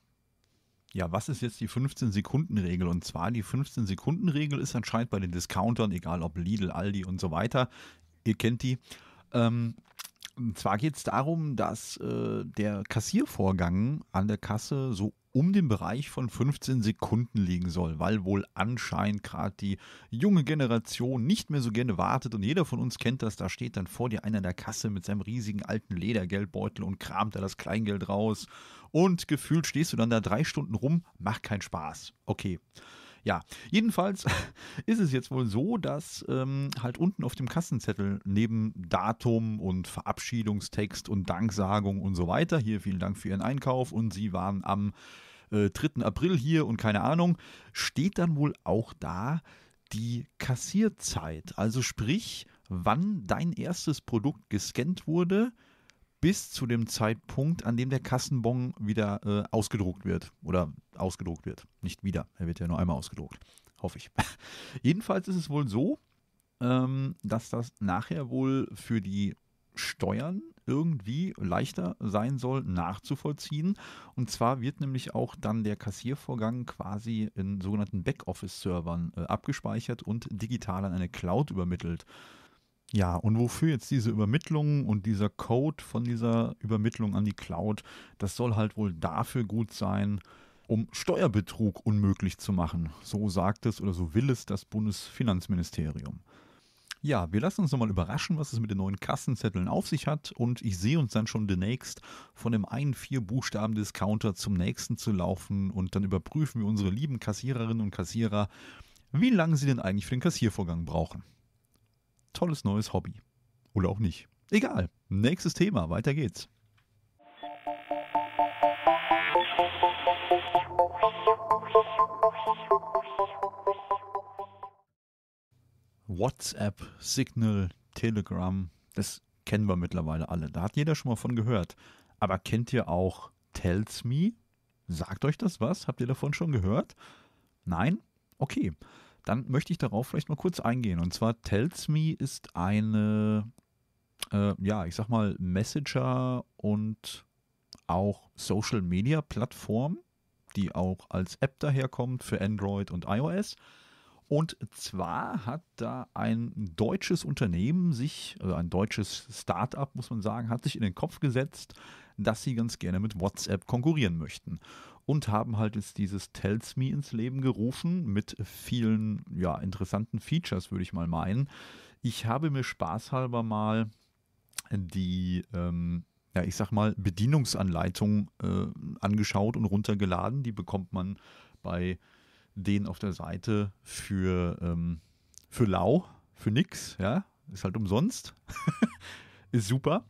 Ja, was ist jetzt die 15-Sekunden-Regel? Und zwar die 15-Sekunden-Regel ist anscheinend bei den Discountern, egal ob Lidl, Aldi und so weiter, Ihr kennt die. Ähm, und zwar geht es darum, dass äh, der Kassiervorgang an der Kasse so um den Bereich von 15 Sekunden liegen soll, weil wohl anscheinend gerade die junge Generation nicht mehr so gerne wartet und jeder von uns kennt das, da steht dann vor dir einer in der Kasse mit seinem riesigen alten Ledergeldbeutel und kramt da das Kleingeld raus und gefühlt stehst du dann da drei Stunden rum, macht keinen Spaß. Okay. Ja, jedenfalls <laughs> ist es jetzt wohl so, dass ähm, halt unten auf dem Kassenzettel neben Datum und Verabschiedungstext und Danksagung und so weiter, hier vielen Dank für Ihren Einkauf und Sie waren am äh, 3. April hier und keine Ahnung, steht dann wohl auch da die Kassierzeit. Also sprich, wann dein erstes Produkt gescannt wurde, bis zu dem Zeitpunkt, an dem der Kassenbon wieder äh, ausgedruckt wird. Oder ausgedruckt wird. Nicht wieder. Er wird ja nur einmal ausgedruckt. Hoffe ich. <laughs> Jedenfalls ist es wohl so, ähm, dass das nachher wohl für die Steuern irgendwie leichter sein soll, nachzuvollziehen. Und zwar wird nämlich auch dann der Kassiervorgang quasi in sogenannten Backoffice-Servern äh, abgespeichert und digital an eine Cloud übermittelt. Ja, und wofür jetzt diese Übermittlung und dieser Code von dieser Übermittlung an die Cloud, das soll halt wohl dafür gut sein, um Steuerbetrug unmöglich zu machen. So sagt es oder so will es das Bundesfinanzministerium. Ja, wir lassen uns nochmal überraschen, was es mit den neuen Kassenzetteln auf sich hat und ich sehe uns dann schon demnächst von dem einen vier Buchstaben Discounter zum nächsten zu laufen und dann überprüfen wir unsere lieben Kassiererinnen und Kassierer, wie lange sie denn eigentlich für den Kassiervorgang brauchen tolles neues Hobby. Oder auch nicht. Egal. Nächstes Thema. Weiter geht's. WhatsApp, Signal, Telegram, das kennen wir mittlerweile alle. Da hat jeder schon mal von gehört. Aber kennt ihr auch Tells Me? Sagt euch das was? Habt ihr davon schon gehört? Nein? Okay dann möchte ich darauf vielleicht mal kurz eingehen. Und zwar Tells Me ist eine, äh, ja, ich sag mal, Messenger und auch Social Media Plattform, die auch als App daherkommt für Android und iOS. Und zwar hat da ein deutsches Unternehmen sich, also ein deutsches Startup, muss man sagen, hat sich in den Kopf gesetzt, dass sie ganz gerne mit WhatsApp konkurrieren möchten und haben halt jetzt dieses Tells Me ins Leben gerufen mit vielen ja, interessanten Features, würde ich mal meinen. Ich habe mir spaßhalber mal die, ähm, ja, ich sag mal, Bedienungsanleitung äh, angeschaut und runtergeladen. Die bekommt man bei denen auf der Seite für, ähm, für lau, für nix, ja. Ist halt umsonst. <laughs> Ist super.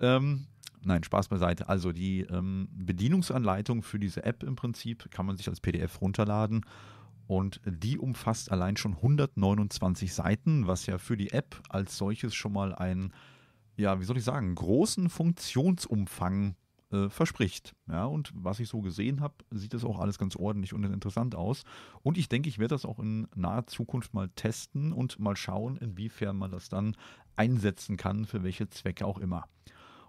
Ähm, nein, Spaß beiseite. Also die ähm, Bedienungsanleitung für diese App im Prinzip kann man sich als PDF runterladen und die umfasst allein schon 129 Seiten, was ja für die App als solches schon mal einen, ja, wie soll ich sagen, großen Funktionsumfang äh, verspricht. Ja, und was ich so gesehen habe, sieht das auch alles ganz ordentlich und interessant aus. Und ich denke, ich werde das auch in naher Zukunft mal testen und mal schauen, inwiefern man das dann einsetzen kann, für welche Zwecke auch immer.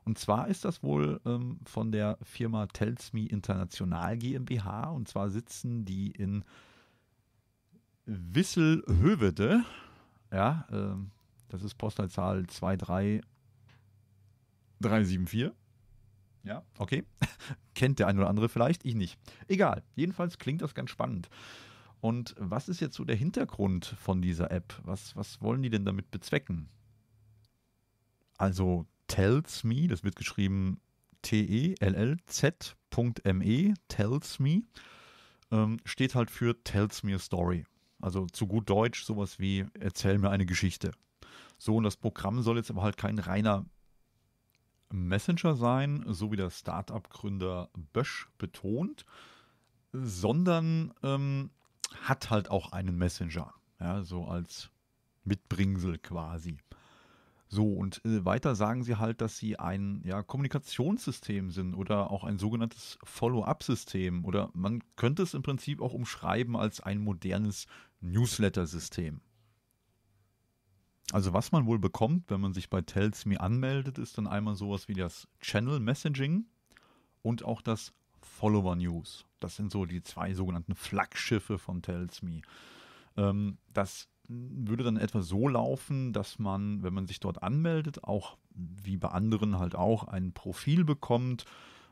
Und zwar ist das wohl ähm, von der Firma Telsme International GmbH. Und zwar sitzen die in Wisselhövede. Ja, ähm, das ist Postleitzahl 23374. Ja, okay. <laughs> Kennt der ein oder andere vielleicht, ich nicht. Egal. Jedenfalls klingt das ganz spannend. Und was ist jetzt so der Hintergrund von dieser App? Was, was wollen die denn damit bezwecken? Also Tells Me, das wird geschrieben T-E-L-L-Z.me, e, Tells Me, ähm, steht halt für Tells Me a Story. Also zu gut Deutsch sowas wie Erzähl mir eine Geschichte. So, und das Programm soll jetzt aber halt kein reiner Messenger sein, so wie der Startup-Gründer Bösch betont, sondern ähm, hat halt auch einen Messenger, ja, so als Mitbringsel quasi. So, und äh, weiter sagen sie halt, dass sie ein ja, Kommunikationssystem sind oder auch ein sogenanntes Follow-up-System oder man könnte es im Prinzip auch umschreiben als ein modernes Newsletter-System. Also was man wohl bekommt, wenn man sich bei Tells Me anmeldet, ist dann einmal sowas wie das Channel Messaging und auch das Follower News. Das sind so die zwei sogenannten Flaggschiffe von Tells Me. Ähm, das würde dann etwa so laufen, dass man, wenn man sich dort anmeldet, auch wie bei anderen halt auch ein Profil bekommt,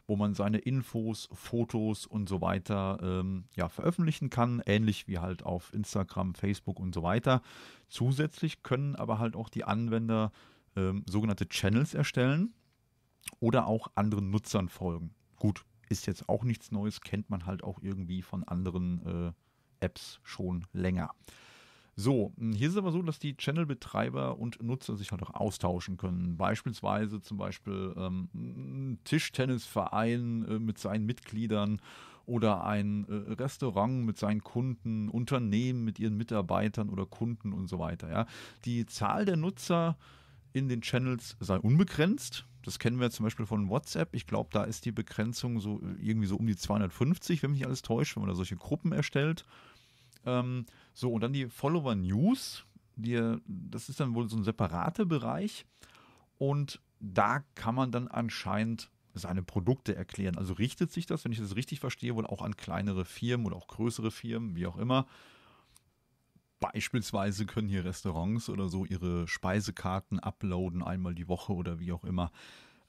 wo man seine Infos, Fotos und so weiter ähm, ja, veröffentlichen kann, ähnlich wie halt auf Instagram, Facebook und so weiter. Zusätzlich können aber halt auch die Anwender ähm, sogenannte Channels erstellen oder auch anderen Nutzern folgen. Gut, ist jetzt auch nichts Neues, kennt man halt auch irgendwie von anderen äh, Apps schon länger. So, hm, hier ist es aber so, dass die Channel-Betreiber und Nutzer sich halt auch austauschen können. Beispielsweise zum Beispiel ähm, ein Tischtennisverein äh, mit seinen Mitgliedern oder ein äh, Restaurant mit seinen Kunden, Unternehmen mit ihren Mitarbeitern oder Kunden und so weiter. Ja. Die Zahl der Nutzer in den Channels sei unbegrenzt. Das kennen wir zum Beispiel von WhatsApp. Ich glaube, da ist die Begrenzung so äh, irgendwie so um die 250, wenn mich nicht alles täuscht, wenn man da solche Gruppen erstellt. Ähm, so, und dann die Follower News. Die, das ist dann wohl so ein separater Bereich. Und da kann man dann anscheinend seine Produkte erklären. Also richtet sich das, wenn ich das richtig verstehe, wohl auch an kleinere Firmen oder auch größere Firmen, wie auch immer. Beispielsweise können hier Restaurants oder so ihre Speisekarten uploaden, einmal die Woche oder wie auch immer.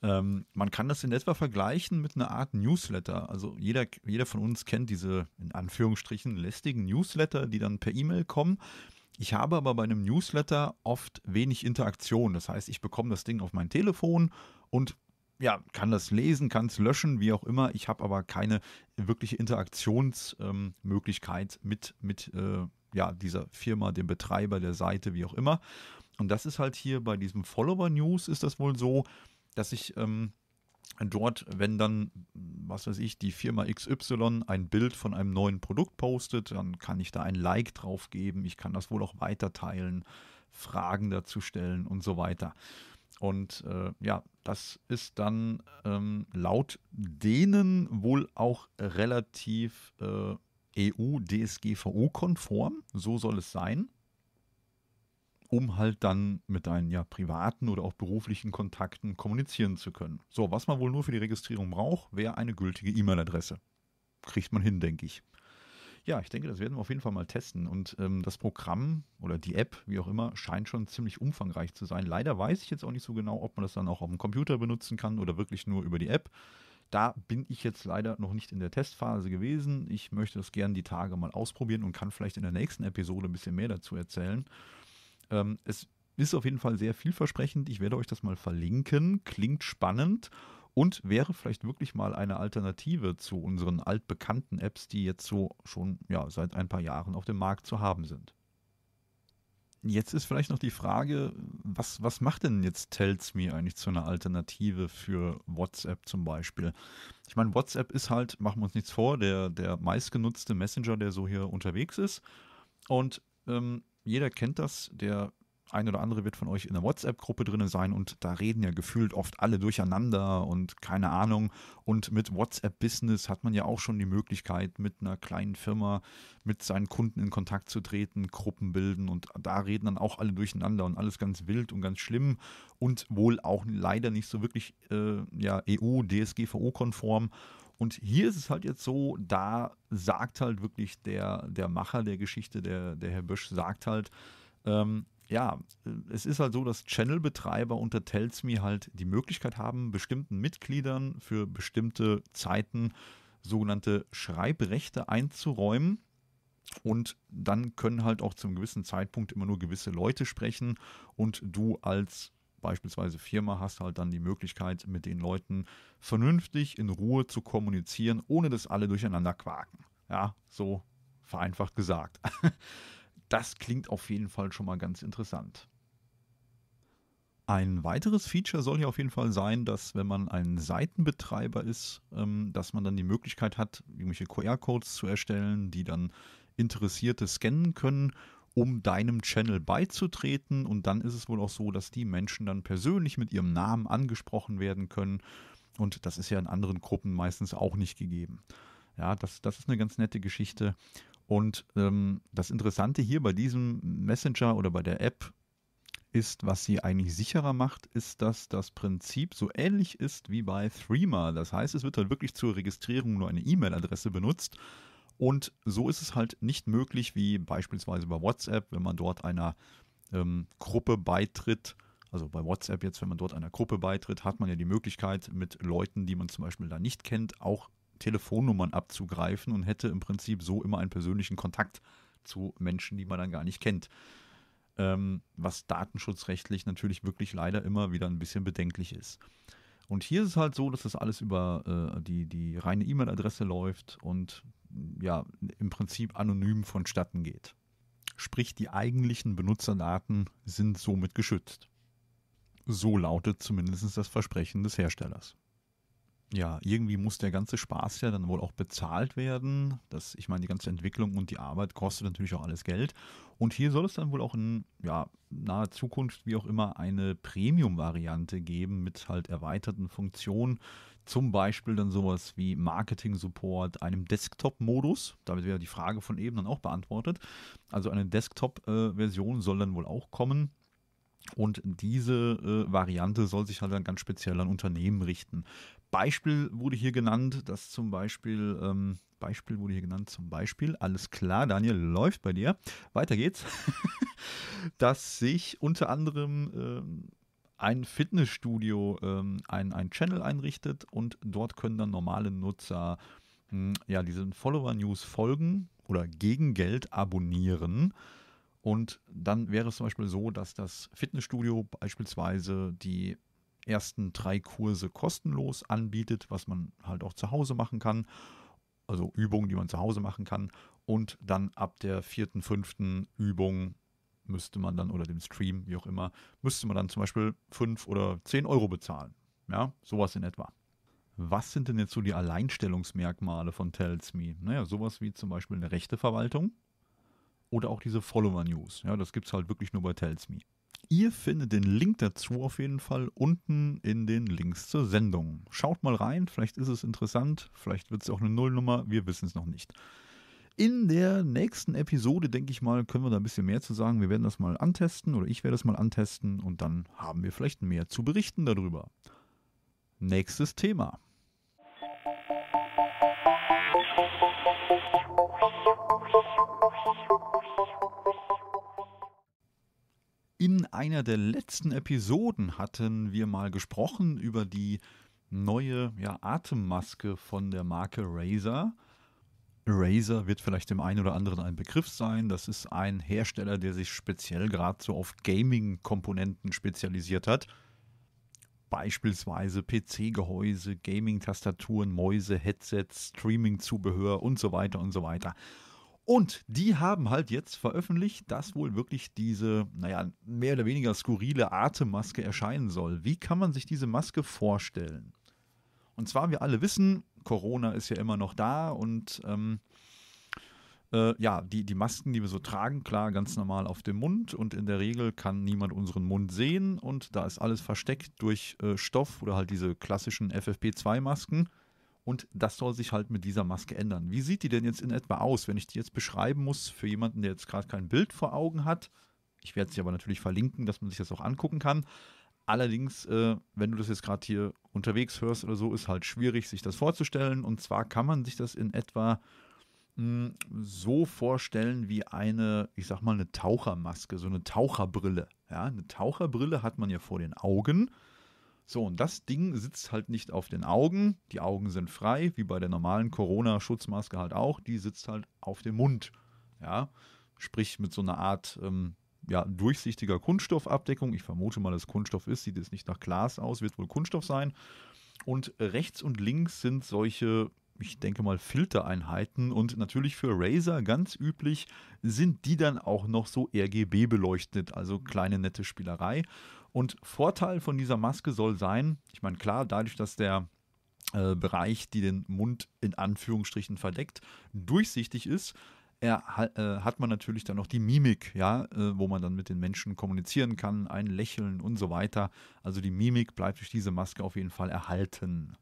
Ähm, man kann das in etwa vergleichen mit einer Art Newsletter. Also jeder, jeder von uns kennt diese in Anführungsstrichen lästigen Newsletter, die dann per E-Mail kommen. Ich habe aber bei einem Newsletter oft wenig Interaktion. Das heißt, ich bekomme das Ding auf mein Telefon und ja, kann das lesen, kann es löschen, wie auch immer. Ich habe aber keine wirkliche Interaktionsmöglichkeit ähm, mit, mit äh, ja, dieser Firma, dem Betreiber der Seite, wie auch immer. Und das ist halt hier bei diesem Follower-News ist das wohl so, dass ich ähm, dort, wenn dann, was weiß ich, die Firma XY ein Bild von einem neuen Produkt postet, dann kann ich da ein Like drauf geben, ich kann das wohl auch weiterteilen, Fragen dazu stellen und so weiter. Und äh, ja, das ist dann ähm, laut denen wohl auch relativ äh, EU-DSGVO-konform, so soll es sein um halt dann mit deinen ja privaten oder auch beruflichen Kontakten kommunizieren zu können. So, was man wohl nur für die Registrierung braucht, wäre eine gültige E-Mail-Adresse. Kriegt man hin, denke ich. Ja, ich denke, das werden wir auf jeden Fall mal testen. Und ähm, das Programm oder die App, wie auch immer, scheint schon ziemlich umfangreich zu sein. Leider weiß ich jetzt auch nicht so genau, ob man das dann auch auf dem Computer benutzen kann oder wirklich nur über die App. Da bin ich jetzt leider noch nicht in der Testphase gewesen. Ich möchte das gerne die Tage mal ausprobieren und kann vielleicht in der nächsten Episode ein bisschen mehr dazu erzählen. Ähm, es ist auf jeden Fall sehr vielversprechend. Ich werde euch das mal verlinken. Klingt spannend und wäre vielleicht wirklich mal eine Alternative zu unseren altbekannten Apps, die jetzt so schon ja, seit ein paar Jahren auf dem Markt zu haben sind. Jetzt ist vielleicht noch die Frage, was, was macht denn jetzt Tells Me eigentlich zu einer Alternative für WhatsApp zum Beispiel? Ich meine, WhatsApp ist halt, machen wir uns nichts vor, der, der meistgenutzte Messenger, der so hier unterwegs ist. Und ähm, jeder kennt das, der ein oder andere wird von euch in der WhatsApp-Gruppe drin sein und da reden ja gefühlt oft alle durcheinander und keine Ahnung. Und mit WhatsApp-Business hat man ja auch schon die Möglichkeit, mit einer kleinen Firma, mit seinen Kunden in Kontakt zu treten, Gruppen bilden und da reden dann auch alle durcheinander und alles ganz wild und ganz schlimm und wohl auch leider nicht so wirklich äh, ja, EU-DSGVO-konform. Und hier ist es halt jetzt so, da sagt halt wirklich der, der Macher der Geschichte, der, der Herr Bösch, sagt halt, ähm, ja, es ist halt so, dass Channelbetreiber unter Tells Me halt die Möglichkeit haben, bestimmten Mitgliedern für bestimmte Zeiten sogenannte Schreibrechte einzuräumen. Und dann können halt auch zum gewissen Zeitpunkt immer nur gewisse Leute sprechen und du als beispielsweise Firma hast halt dann die Möglichkeit, mit den Leuten vernünftig in Ruhe zu kommunizieren, ohne dass alle durcheinander quaken. Ja, so vereinfacht gesagt. <laughs> Das klingt auf jeden Fall schon mal ganz interessant. Ein weiteres Feature soll hier auf jeden Fall sein, dass wenn man ein Seitenbetreiber ist, ähm, dass man dann die Möglichkeit hat, irgendwelche QR-Codes zu erstellen, die dann Interessierte scannen können um deinem Channel beizutreten. Und dann ist es wohl auch so, dass die Menschen dann persönlich mit ihrem Namen angesprochen werden können. Und das ist ja in anderen Gruppen meistens auch nicht gegeben. Ja, das, das ist eine ganz nette Geschichte. Und ähm, das Interessante hier bei diesem Messenger oder bei der App ist, was sie eigentlich sicherer macht, ist, dass das Prinzip so ähnlich ist wie bei Threema. Das heißt, es wird dann halt wirklich zur Registrierung nur eine E-Mail-Adresse benutzt und so ist es halt nicht möglich, wie beispielsweise bei WhatsApp, wenn man dort einer ähm, Gruppe beitritt. Also bei WhatsApp jetzt, wenn man dort einer Gruppe beitritt, hat man ja die Möglichkeit, mit Leuten, die man zum Beispiel da nicht kennt, auch Telefonnummern abzugreifen und hätte im Prinzip so immer einen persönlichen Kontakt zu Menschen, die man dann gar nicht kennt. Ähm, was datenschutzrechtlich natürlich wirklich leider immer wieder ein bisschen bedenklich ist. Und hier ist es halt so, dass das alles über äh, die, die reine E-Mail-Adresse läuft und ja, im Prinzip anonym vonstatten geht. Sprich, die eigentlichen Benutzerdaten sind somit geschützt. So lautet zumindest das Versprechen des Herstellers. Ja, irgendwie muss der ganze Spaß ja dann wohl auch bezahlt werden. Das, ich meine, die ganze Entwicklung und die Arbeit kostet natürlich auch alles Geld. Und hier soll es dann wohl auch in ja, naher Zukunft, wie auch immer, eine Premium-Variante geben mit halt erweiterten Funktionen. Zum Beispiel dann sowas wie Marketing-Support, einem Desktop-Modus. Damit wäre die Frage von eben dann auch beantwortet. Also eine Desktop-Version soll dann wohl auch kommen. Und diese äh, Variante soll sich halt dann ganz speziell an Unternehmen richten. Beispiel wurde hier genannt, dass zum Beispiel, ähm, Beispiel wurde hier genannt, zum Beispiel, alles klar, Daniel, läuft bei dir. Weiter geht's. <laughs> dass sich unter anderem ähm, ein Fitnessstudio ähm, ein, ein Channel einrichtet und dort können dann normale Nutzer hm, ja diesen Follower-News folgen oder gegen Geld abonnieren. Und dann wäre es zum Beispiel so, dass das Fitnessstudio beispielsweise die ersten drei Kurse kostenlos anbietet, was man halt auch zu Hause machen kann. Also Übungen, die man zu Hause machen kann. Und dann ab der vierten, fünften Übung müsste man dann oder dem Stream, wie auch immer, müsste man dann zum Beispiel fünf oder zehn Euro bezahlen. Ja, sowas in etwa. Was sind denn jetzt so die Alleinstellungsmerkmale von Tells Me? Naja, sowas wie zum Beispiel eine rechte Verwaltung oder auch diese Follower News. Ja, das gibt es halt wirklich nur bei Tells Me. Ihr findet den Link dazu auf jeden Fall unten in den Links zur Sendung. Schaut mal rein, vielleicht ist es interessant, vielleicht wird es auch eine Nullnummer, wir wissen es noch nicht. In der nächsten Episode, denke ich mal, können wir da ein bisschen mehr zu sagen. Wir werden das mal antesten oder ich werde das mal antesten und dann haben wir vielleicht mehr zu berichten darüber. Nächstes Thema. Thank In einer der letzten Episoden hatten wir mal gesprochen über die neue ja, Atemmaske von der Marke Razer. Razer wird vielleicht dem einen oder anderen ein Begriff sein. Das ist ein Hersteller, der sich speziell gerade so auf Gaming-Komponenten spezialisiert hat. Beispielsweise PC-Gehäuse, Gaming-Tastaturen, Mäuse, Headsets, Streaming-Zubehör und so weiter und so weiter. Und die haben halt jetzt veröffentlicht, dass wohl wirklich diese, naja, mehr oder weniger skurrile Atemmaske erscheinen soll. Wie kann man sich diese Maske vorstellen? Und zwar, wir alle wissen, Corona ist ja immer noch da und ähm, äh, ja, die, die Masken, die wir so tragen, klar, ganz normal auf dem Mund und in der Regel kann niemand unseren Mund sehen und da ist alles versteckt durch äh, Stoff oder halt diese klassischen FFP2-Masken. Und das soll sich halt mit dieser Maske ändern. Wie sieht die denn jetzt in etwa aus, wenn ich die jetzt beschreiben muss für jemanden, der jetzt gerade kein Bild vor Augen hat? Ich werde sie aber natürlich verlinken, dass man sich das auch angucken kann. Allerdings, äh, wenn du das jetzt gerade hier unterwegs hörst oder so, ist halt schwierig, sich das vorzustellen. Und zwar kann man sich das in etwa mh, hm, so vorstellen wie eine, ich sag mal, eine Tauchermaske, so eine Taucherbrille. Ja, eine Taucherbrille hat man ja vor den Augen. So, und das Ding sitzt halt nicht auf den Augen. Die Augen sind frei, wie bei der normalen Corona-Schutzmaske halt auch. Die sitzt halt auf dem Mund. Ja, sprich mit so einer Art ähm, ja, durchsichtiger Kunststoffabdeckung. Ich vermute mal, dass Kunststoff ist. Sieht jetzt nicht nach Glas aus, wird wohl Kunststoff sein. Und rechts und links sind solche ich denke mal, Filtereinheiten und natürlich für Razer ganz üblich sind die dann auch noch so RGB beleuchtet, also kleine nette Spielerei. Und Vorteil von dieser Maske soll sein, ich meine, klar, dadurch, dass der äh, Bereich, die den Mund in Anführungsstrichen verdeckt, durchsichtig ist, er, äh, hat man natürlich dann noch die Mimik, ja, äh, wo man dann mit den Menschen kommunizieren kann, ein Lächeln und so weiter. Also die Mimik bleibt durch diese Maske auf jeden Fall erhalten.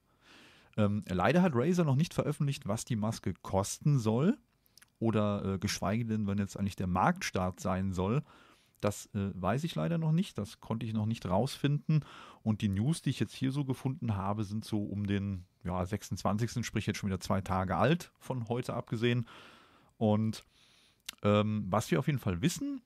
Ähm, leider hat Razer noch nicht veröffentlicht, was die Maske kosten soll. Oder äh, geschweige denn, wenn jetzt eigentlich der Marktstart sein soll. Das äh, weiß ich leider noch nicht, das konnte ich noch nicht rausfinden. Und die News, die ich jetzt hier so gefunden habe, sind so um den ja, 26. sprich jetzt schon wieder zwei Tage alt von heute abgesehen. Und ähm, was wir auf jeden Fall wissen,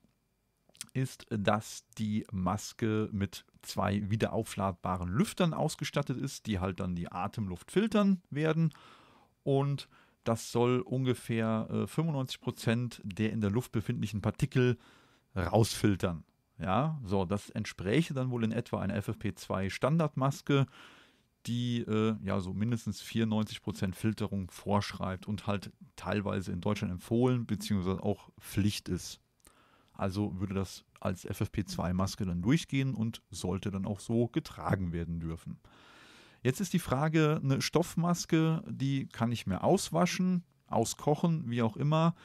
ist, dass die Maske mit zwei wiederaufladbaren Lüftern ausgestattet ist, die halt dann die Atemluft filtern werden. Und das soll ungefähr äh, 95 Prozent der in der Luft befindlichen Partikel äh, rausfiltern. Ja, so, das entspräche dann wohl in etwa einer FFP2 Standardmaske, die äh, ja so mindestens 94% Filterung vorschreibt und halt teilweise in Deutschland empfohlen bzw. auch Pflicht ist. Also würde das als FFP2-Maske dann durchgehen und sollte dann auch so getragen werden dürfen. Jetzt ist die Frage, eine Stoffmaske, die kann ich mir auswaschen, auskochen, wie auch immer.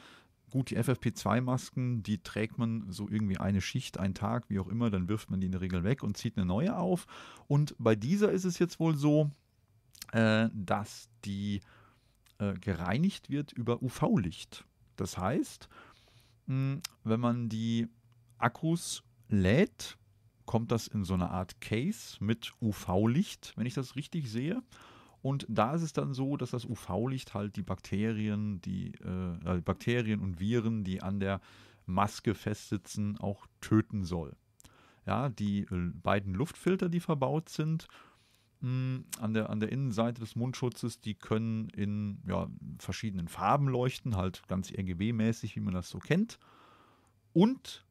Gut, die FFP2-Masken, die trägt man so irgendwie eine Schicht, einen Tag, wie auch immer, dann wirft man die in der Regel weg und zieht eine neue auf. Und bei dieser ist es jetzt wohl so, äh, dass die äh, gereinigt wird über UV-Licht. Das heißt, mh, hm, wenn man die Akkus lädt, kommt das in so eine Art Case mit UV-Licht, wenn ich das richtig sehe. Und da ist es dann so, dass das UV-Licht halt die Bakterien, die, äh, äh, Bakterien und Viren, die an der Maske festsitzen, auch töten soll. Ja, die äh, beiden Luftfilter, die verbaut sind, mh, hm, an der, an der Innenseite des Mundschutzes, die können in ja, verschiedenen Farben leuchten, halt ganz RGB-mäßig, wie man das so kennt. Und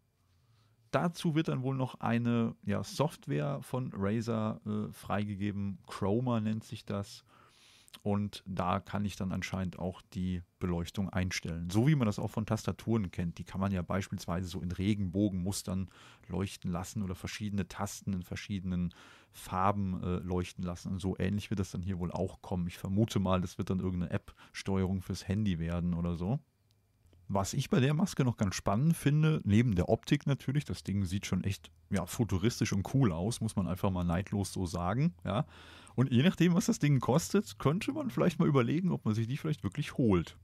Dazu wird dann wohl noch eine ja, Software von Razer äh, freigegeben. Chroma nennt sich das. Und da kann ich dann anscheinend auch die Beleuchtung einstellen. So wie man das auch von Tastaturen kennt. Die kann man ja beispielsweise so in Regenbogenmustern leuchten lassen oder verschiedene Tasten in verschiedenen Farben äh, leuchten lassen. Und so ähnlich wird das dann hier wohl auch kommen. Ich vermute mal, das wird dann irgendeine App-Steuerung fürs Handy werden oder so. Was ich bei der Maske noch ganz spannend finde, neben der Optik natürlich, das Ding sieht schon echt ja, futuristisch und cool aus, muss man einfach mal neidlos so sagen. Ja. Und je nachdem, was das Ding kostet, könnte man vielleicht mal überlegen, ob man sich die vielleicht wirklich holt.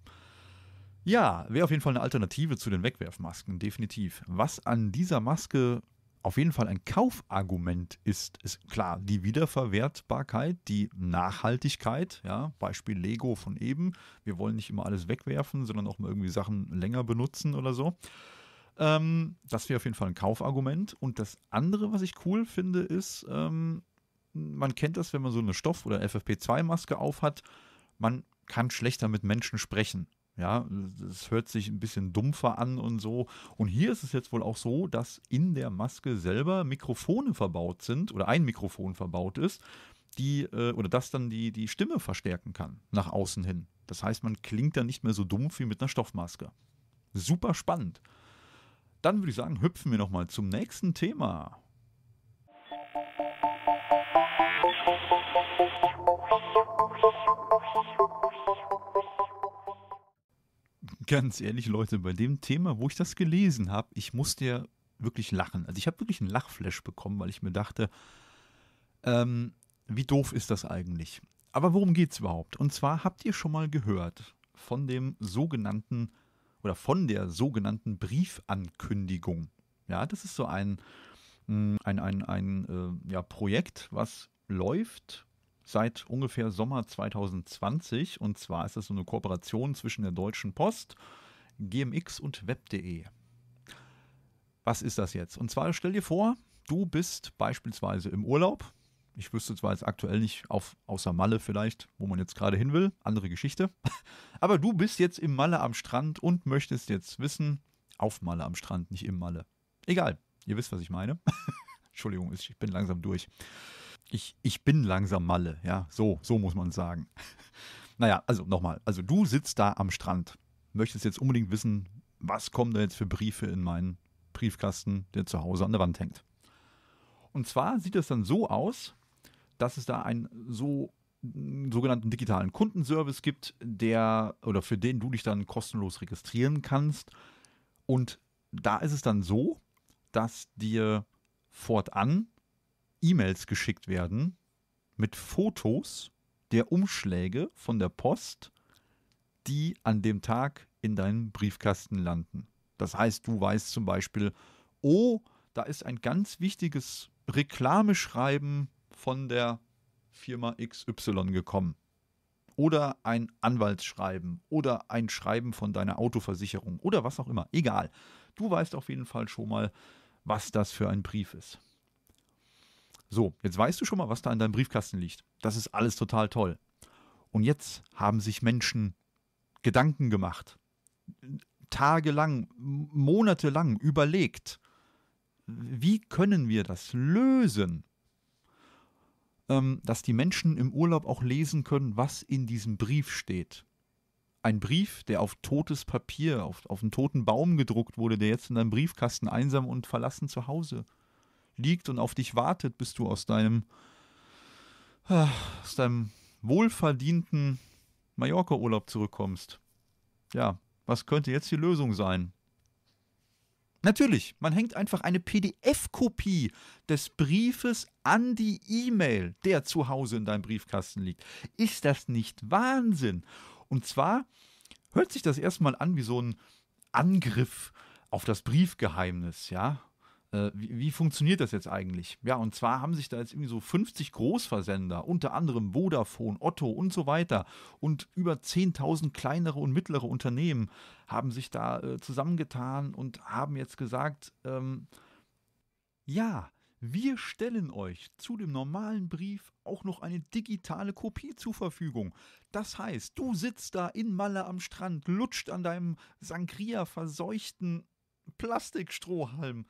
Ja, wäre auf jeden Fall eine Alternative zu den Wegwerfmasken, definitiv. Was an dieser Maske auf jeden Fall ein Kaufargument ist, ist klar die Wiederverwertbarkeit, die Nachhaltigkeit, ja, Beispiel Lego von eben. Wir wollen nicht immer alles wegwerfen, sondern auch mal irgendwie Sachen länger benutzen oder so. Ähm, das wäre auf jeden Fall ein Kaufargument. Und das andere, was ich cool finde, ist, ähm, man kennt das, wenn man so eine Stoff- oder FFP2-Maske aufhat, man kann schlechter mit Menschen sprechen. Ja, es hört sich ein bisschen dumpfer an und so. Und hier ist es jetzt wohl auch so, dass in der Maske selber Mikrofone verbaut sind oder ein Mikrofon verbaut ist, die äh, oder das dann die, die Stimme verstärken kann nach außen hin. Das heißt, man klingt dann nicht mehr so dumpf wie mit einer Stoffmaske. Super spannend. Dann würde ich sagen, hüpfen wir nochmal zum nächsten Thema. Musik ganz ehrlich, Leute, bei dem Thema, wo ich das gelesen habe, ich musste ja wirklich lachen. Also ich habe wirklich einen Lachflash bekommen, weil ich mir dachte, ähm, wie doof ist das eigentlich? Aber worum geht es überhaupt? Und zwar habt ihr schon mal gehört von dem sogenannten oder von der sogenannten Briefankündigung. Ja, das ist so ein, mm, ein, ein, ein äh, ja, Projekt, was läuft seit ungefähr Sommer 2020. Und zwar ist das so eine Kooperation zwischen der Deutschen Post, GMX und Web.de. Was ist das jetzt? Und zwar stell dir vor, du bist beispielsweise im Urlaub. Ich wüsste zwar jetzt aktuell nicht, auf, außer Malle vielleicht, wo man jetzt gerade hin will, andere Geschichte. <laughs> Aber du bist jetzt im Malle am Strand und möchtest jetzt wissen, auf Malle am Strand, nicht im Malle. Egal, ihr wisst, was ich meine. <laughs> Entschuldigung, ich bin langsam durch ich, ich bin langsam Malle, ja, so, so muss man sagen. <laughs> naja, also nochmal, also du sitzt da am Strand, möchtest jetzt unbedingt wissen, was kommen da jetzt für Briefe in meinen Briefkasten, der zu Hause an der Wand hängt. Und zwar sieht es dann so aus, dass es da einen so einen sogenannten digitalen Kundenservice gibt, der oder für den du dich dann kostenlos registrieren kannst. Und da ist es dann so, dass dir fortan E-Mails geschickt werden mit Fotos der Umschläge von der Post, die an dem Tag in deinen Briefkasten landen. Das heißt, du weißt zum Beispiel, oh, da ist ein ganz wichtiges Reklameschreiben von der Firma XY gekommen. Oder ein Anwaltsschreiben oder ein Schreiben von deiner Autoversicherung oder was auch immer. Egal. Du weißt auf jeden Fall schon mal, was das für ein Brief ist. So, jetzt weißt du schon mal, was da in deinem Briefkasten liegt. Das ist alles total toll. Und jetzt haben sich Menschen Gedanken gemacht, tagelang, monatelang überlegt, wie können wir das lösen, ähm, dass die Menschen im Urlaub auch lesen können, was in diesem Brief steht. Ein Brief, der auf totes Papier, auf, auf einen toten Baum gedruckt wurde, der jetzt in einem Briefkasten einsam und verlassen zu Hause liegt und auf dich wartet, bis du aus deinem, ah, aus deinem wohlverdienten Mallorca-Urlaub zurückkommst. Ja, was könnte jetzt die Lösung sein? Natürlich, man hängt einfach eine PDF-Kopie des Briefes an die E-Mail, der zu Hause in deinem Briefkasten liegt. Ist das nicht Wahnsinn? Und zwar hört sich das erstmal an wie so ein Angriff auf das Briefgeheimnis, ja? Äh, wie, wie, funktioniert das jetzt eigentlich? Ja, und zwar haben sich da jetzt irgendwie so 50 Großversender, unter anderem Vodafone, Otto und so weiter, und über 10.000 kleinere und mittlere Unternehmen haben sich da äh, zusammengetan und haben jetzt gesagt, ähm, ja, wir stellen euch zu dem normalen Brief auch noch eine digitale Kopie zur Verfügung. Das heißt, du sitzt da in Malle am Strand, lutscht an deinem Sangria verseuchten Plastikstrohhalm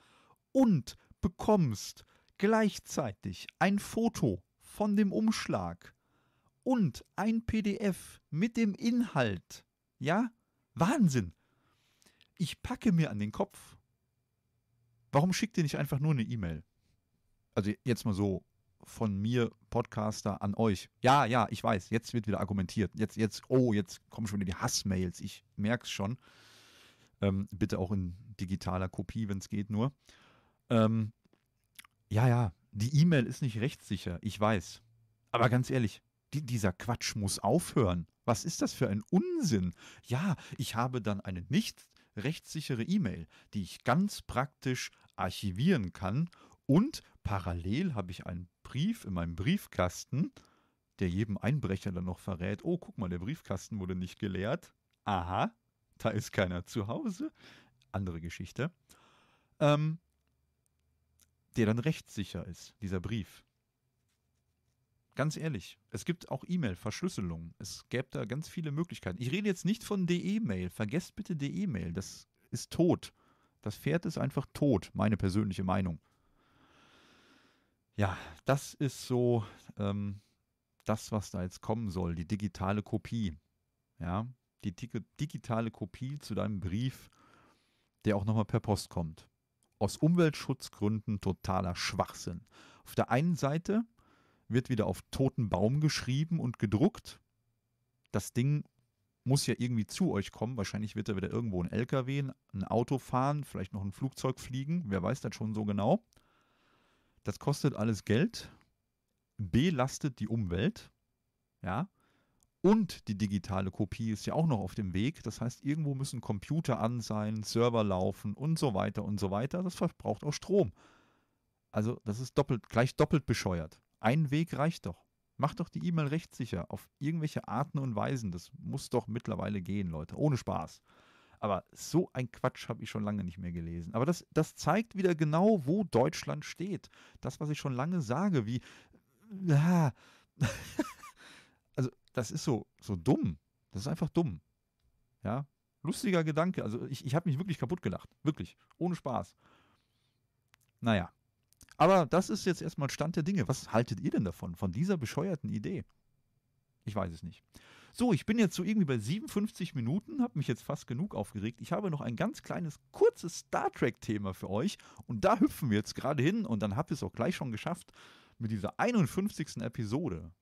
und bekommst gleichzeitig ein Foto von dem Umschlag und ein PDF mit dem Inhalt. Ja? Wahnsinn! Ich packe mir an den Kopf. Warum schickt ihr nicht einfach nur eine E-Mail? Also jetzt mal so von mir, Podcaster, an euch. Ja, ja, ich weiß, jetzt wird wieder argumentiert. Jetzt, jetzt, oh, jetzt kommen schon wieder die Hassmails. Ich merke es schon. Ähm, bitte auch in digitaler Kopie, wenn es geht, nur. Ähm, ja, ja, die E-Mail ist nicht rechtssicher, ich weiß. Aber ganz ehrlich, die, dieser Quatsch muss aufhören. Was ist das für ein Unsinn? Ja, ich habe dann eine nicht rechtssichere E-Mail, die ich ganz praktisch archivieren kann und parallel habe ich einen Brief in meinem Briefkasten, der jedem Einbrecher dann noch verrät, oh, guck mal, der Briefkasten wurde nicht geleert. Aha, da ist keiner zu Hause. Andere Geschichte. Ähm, der dann rechtssicher ist, dieser Brief. Ganz ehrlich, es gibt auch e mail verschlüsselungen Es gäbe da ganz viele Möglichkeiten. Ich rede jetzt nicht von DE-Mail. Vergesst bitte DE-Mail. Das ist tot. Das Pferd ist einfach tot, meine persönliche Meinung. Ja, das ist so ähm, das, was da jetzt kommen soll, die digitale Kopie. Ja, die digitale Kopie zu deinem Brief, der auch nochmal per Post kommt aus Umweltschutzgründen totaler Schwachsinn. Auf der einen Seite wird wieder auf toten Baum geschrieben und gedruckt. Das Ding muss ja irgendwie zu euch kommen. Wahrscheinlich wird da wieder irgendwo ein LKW, ein Auto fahren, vielleicht noch ein Flugzeug fliegen. Wer weiß das schon so genau. Das kostet alles Geld, belastet die Umwelt. Ja. Und die digitale Kopie ist ja auch noch auf dem Weg. Das heißt, irgendwo müssen Computer an sein, Server laufen und so weiter und so weiter. Das verbraucht auch Strom. Also das ist doppelt, gleich doppelt bescheuert. Ein Weg reicht doch. Macht doch die E-Mail rechtssicher auf irgendwelche Arten und Weisen. Das muss doch mittlerweile gehen, Leute. Ohne Spaß. Aber so ein Quatsch habe ich schon lange nicht mehr gelesen. Aber das, das zeigt wieder genau, wo Deutschland steht. Das, was ich schon lange sage, wie... <laughs> Ja, das ist so, so dumm. Das ist einfach dumm. Ja, lustiger Gedanke. Also ich, ich habe mich wirklich kaputt gelacht. Wirklich. Ohne Spaß. Naja. Aber das ist jetzt erstmal Stand der Dinge. Was haltet ihr denn davon? Von dieser bescheuerten Idee? Ich weiß es nicht. So, ich bin jetzt so irgendwie bei 57 Minuten, habe mich jetzt fast genug aufgeregt. Ich habe noch ein ganz kleines, kurzes Star Trek-Thema für euch. Und da hüpfen wir jetzt gerade hin und dann habt ihr es auch gleich schon geschafft mit dieser 51. Episode.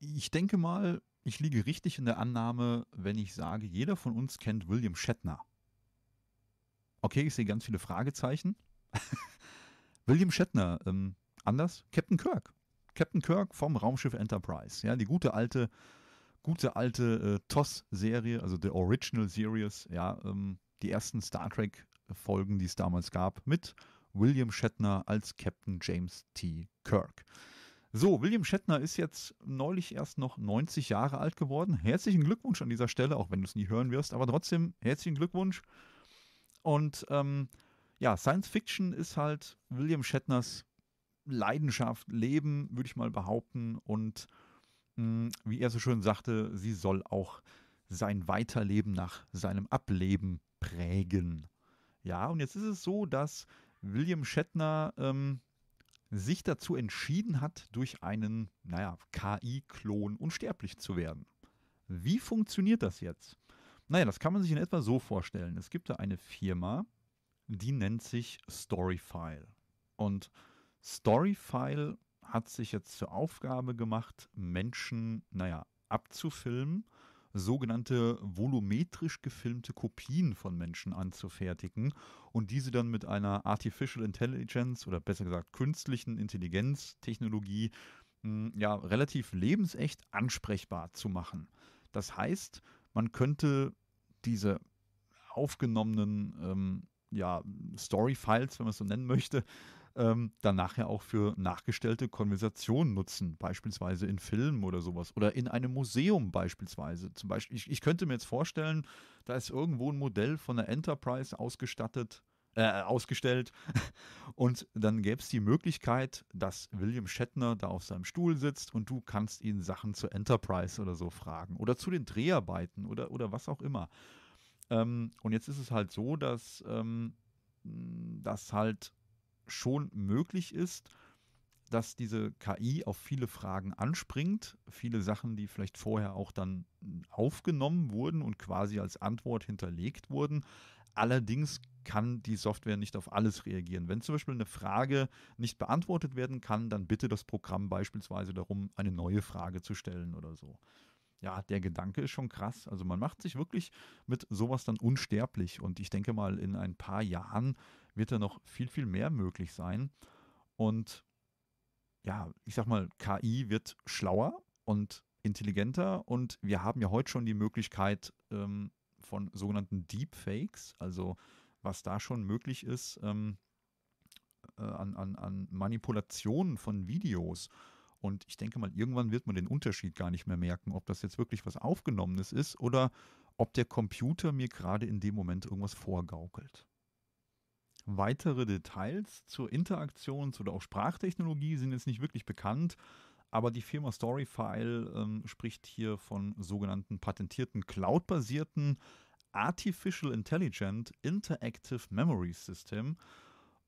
Ich denke mal, ich liege richtig in der Annahme, wenn ich sage, jeder von uns kennt William Shatner. Okay, ich sehe ganz viele Fragezeichen. <laughs> William Shatner, ähm, anders? Captain Kirk. Captain Kirk vom Raumschiff Enterprise. Ja, die gute alte, gute alte äh, TOS-Serie, also The Original Series, ja, ähm, die ersten Star Trek-Folgen, die es damals gab, mit William Shatner als Captain James T. Kirk. So, William Shatner ist jetzt neulich erst noch 90 Jahre alt geworden. Herzlichen Glückwunsch an dieser Stelle, auch wenn du es nie hören wirst, aber trotzdem herzlichen Glückwunsch. Und ähm, ja, Science Fiction ist halt William Shatners Leidenschaft, Leben, würde ich mal behaupten. Und mh, mm, wie er so schön sagte, sie soll auch sein Weiterleben nach seinem Ableben prägen. Ja, und jetzt ist es so, dass William Shatner ähm, sich dazu entschieden hat, durch einen, naja, KI-Klon unsterblich zu werden. Wie funktioniert das jetzt? Naja, das kann man sich in etwa so vorstellen. Es gibt da eine Firma, die nennt sich Storyfile. Und Storyfile hat sich jetzt zur Aufgabe gemacht, Menschen, naja, abzufilmen sogenannte volumetrisch gefilmte Kopien von Menschen anzufertigen und diese dann mit einer Artificial Intelligence oder besser gesagt künstlichen Intelligenztechnologie hm, ja, relativ lebensecht ansprechbar zu machen. Das heißt, man könnte diese aufgenommenen ähm, ja, Story-Files, wenn man es so nennen möchte, ähm, dann nachher auch für nachgestellte Konversationen nutzen, beispielsweise in Filmen oder sowas oder in einem Museum beispielsweise. Zum Beispiel, ich, ich könnte mir jetzt vorstellen, da ist irgendwo ein Modell von der Enterprise ausgestattet, äh, ausgestellt. <laughs> Und dann gäbe es die Möglichkeit, dass William Shatner da auf seinem Stuhl sitzt und du kannst ihn Sachen zur Enterprise oder so fragen oder zu den Dreharbeiten oder, oder was auch immer. Ähm, und jetzt ist es halt so, dass ähm, das halt schon möglich ist, dass diese KI auf viele Fragen anspringt, viele Sachen, die vielleicht vorher auch dann aufgenommen wurden und quasi als Antwort hinterlegt wurden. Allerdings kann die Software nicht auf alles reagieren. Wenn zum Beispiel eine Frage nicht beantwortet werden kann, dann bitte das Programm beispielsweise darum, eine neue Frage zu stellen oder so. Ja, der Gedanke ist schon krass. Also man macht sich wirklich mit sowas dann unsterblich. Und ich denke mal, in ein paar Jahren wird da noch viel, viel mehr möglich sein. Und ja, ich sag mal, KI wird schlauer und intelligenter und wir haben ja heute schon die Möglichkeit ähm, von sogenannten Deepfakes, also was da schon möglich ist ähm, äh, an, an, an Manipulationen von Videos. Und ich denke mal, irgendwann wird man den Unterschied gar nicht mehr merken, ob das jetzt wirklich was Aufgenommenes ist oder ob der Computer mir gerade in dem Moment irgendwas vorgaukelt. Weitere Details zur Interaktions- oder auch Sprachtechnologie sind jetzt nicht wirklich bekannt, aber die Firma Storyfile ähm, spricht hier von sogenannten patentierten cloud-basierten Artificial Intelligent Interactive Memory System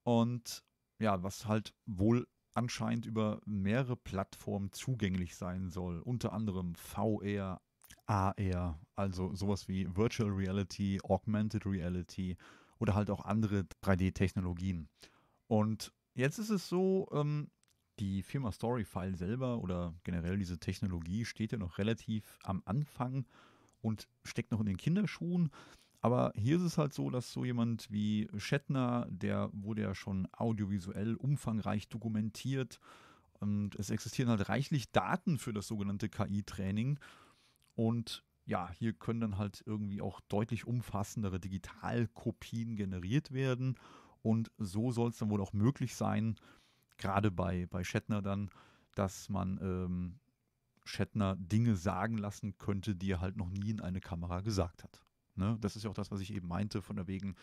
und ja, was halt wohl anscheinend über mehrere Plattformen zugänglich sein soll, unter anderem VR, AR, also sowas wie Virtual Reality, Augmented Reality, oder halt auch andere 3D-Technologien. Und jetzt ist es so, ähm, die Firma Storyfile selber oder generell diese Technologie steht ja noch relativ am Anfang und steckt noch in den Kinderschuhen. Aber hier ist es halt so, dass so jemand wie Shatner, der wurde ja schon audiovisuell umfangreich dokumentiert und es existieren halt reichlich Daten für das sogenannte KI-Training. Und ja, hier können dann halt irgendwie auch deutlich umfassendere Digitalkopien generiert werden. Und so soll es dann wohl auch möglich sein, gerade bei, bei Shatner dann, dass man ähm, Shatner Dinge sagen lassen könnte, die er halt noch nie in eine Kamera gesagt hat. Ne? Das ist ja auch das, was ich eben meinte, von der wegen,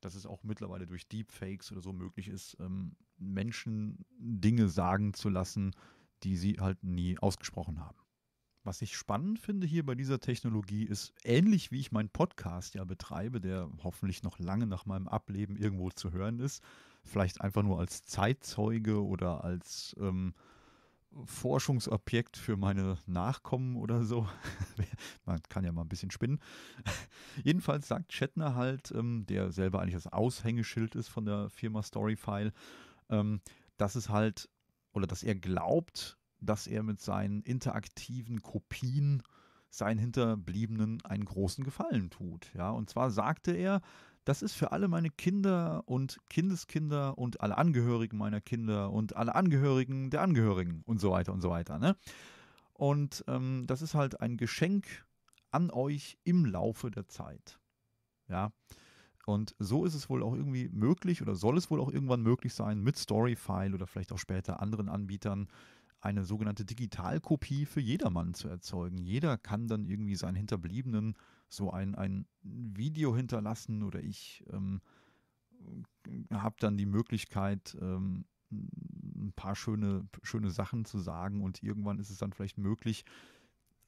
dass es auch mittlerweile durch Deepfakes oder so möglich ist, ähm, Menschen Dinge sagen zu lassen, die sie halt nie ausgesprochen haben. Was ich spannend finde hier bei dieser Technologie ist, ähnlich wie ich meinen Podcast ja betreibe, der hoffentlich noch lange nach meinem Ableben irgendwo zu hören ist, vielleicht einfach nur als Zeitzeuge oder als ähm, Forschungsobjekt für meine Nachkommen oder so. <laughs> Man kann ja mal ein bisschen spinnen. <laughs> Jedenfalls sagt Shatner halt, ähm, der selber eigentlich das Aushängeschild ist von der Firma Storyfile, ähm, dass es halt oder dass er glaubt, dass er mit seinen interaktiven Kopien seinen Hinterbliebenen einen großen Gefallen tut. Ja, und zwar sagte er, das ist für alle meine Kinder und Kindeskinder und alle Angehörigen meiner Kinder und alle Angehörigen der Angehörigen und so weiter und so weiter. Ne? Und ähm, das ist halt ein Geschenk an euch im Laufe der Zeit. Ja. Und so ist es wohl auch irgendwie möglich oder soll es wohl auch irgendwann möglich sein, mit Storyfile oder vielleicht auch später anderen Anbietern eine sogenannte Digitalkopie für jedermann zu erzeugen. Jeder kann dann irgendwie seinen Hinterbliebenen so ein, ein Video hinterlassen oder ich ähm, habe dann die Möglichkeit, ähm, ein paar schöne, schöne Sachen zu sagen und irgendwann ist es dann vielleicht möglich,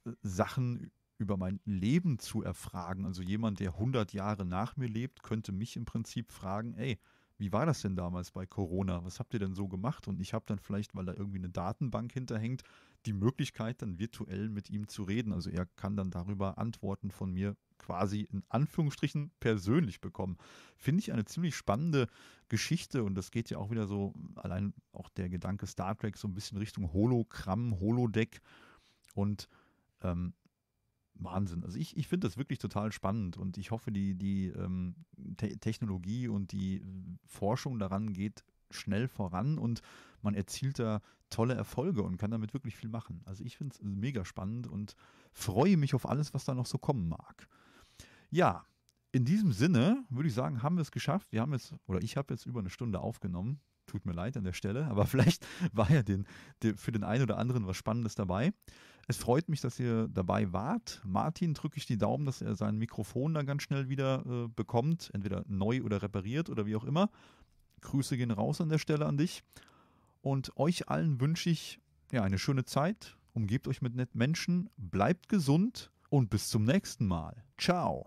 äh, Sachen über mein Leben zu erfragen. Also jemand, der 100 Jahre nach mir lebt, könnte mich im Prinzip fragen, ey, wie war das denn damals bei Corona? Was habt ihr denn so gemacht? Und ich habe dann vielleicht, weil da irgendwie eine Datenbank hinterhängt, die Möglichkeit, dann virtuell mit ihm zu reden. Also er kann dann darüber Antworten von mir quasi in Anführungsstrichen persönlich bekommen. Finde ich eine ziemlich spannende Geschichte und das geht ja auch wieder so, allein auch der Gedanke Star Trek so ein bisschen Richtung Hologramm, Holodeck und ähm, Wahnsinn. Also ich, ich finde das wirklich total spannend und ich hoffe, die, die ähm, Te Technologie und die äh, Forschung daran geht schnell voran und man erzielt da tolle Erfolge und kann damit wirklich viel machen. Also ich finde es mega spannend und freue mich auf alles, was da noch so kommen mag. Ja, in diesem Sinne würde ich sagen, haben wir es geschafft. Wir haben jetzt, oder ich habe jetzt über eine Stunde aufgenommen. Tut mir leid an der Stelle, aber <laughs> vielleicht war ja den, den, für den einen oder anderen was Spannendes dabei. Es freut mich, dass ihr dabei wart. Martin drücke ich die Daumen, dass er sein Mikrofon dann ganz schnell wieder äh, bekommt, entweder neu oder repariert oder wie auch immer. Grüße gehen raus an der Stelle an dich. Und euch allen wünsche ich ja, eine schöne Zeit. Umgebt euch mit netten Menschen, bleibt gesund und bis zum nächsten Mal. Ciao.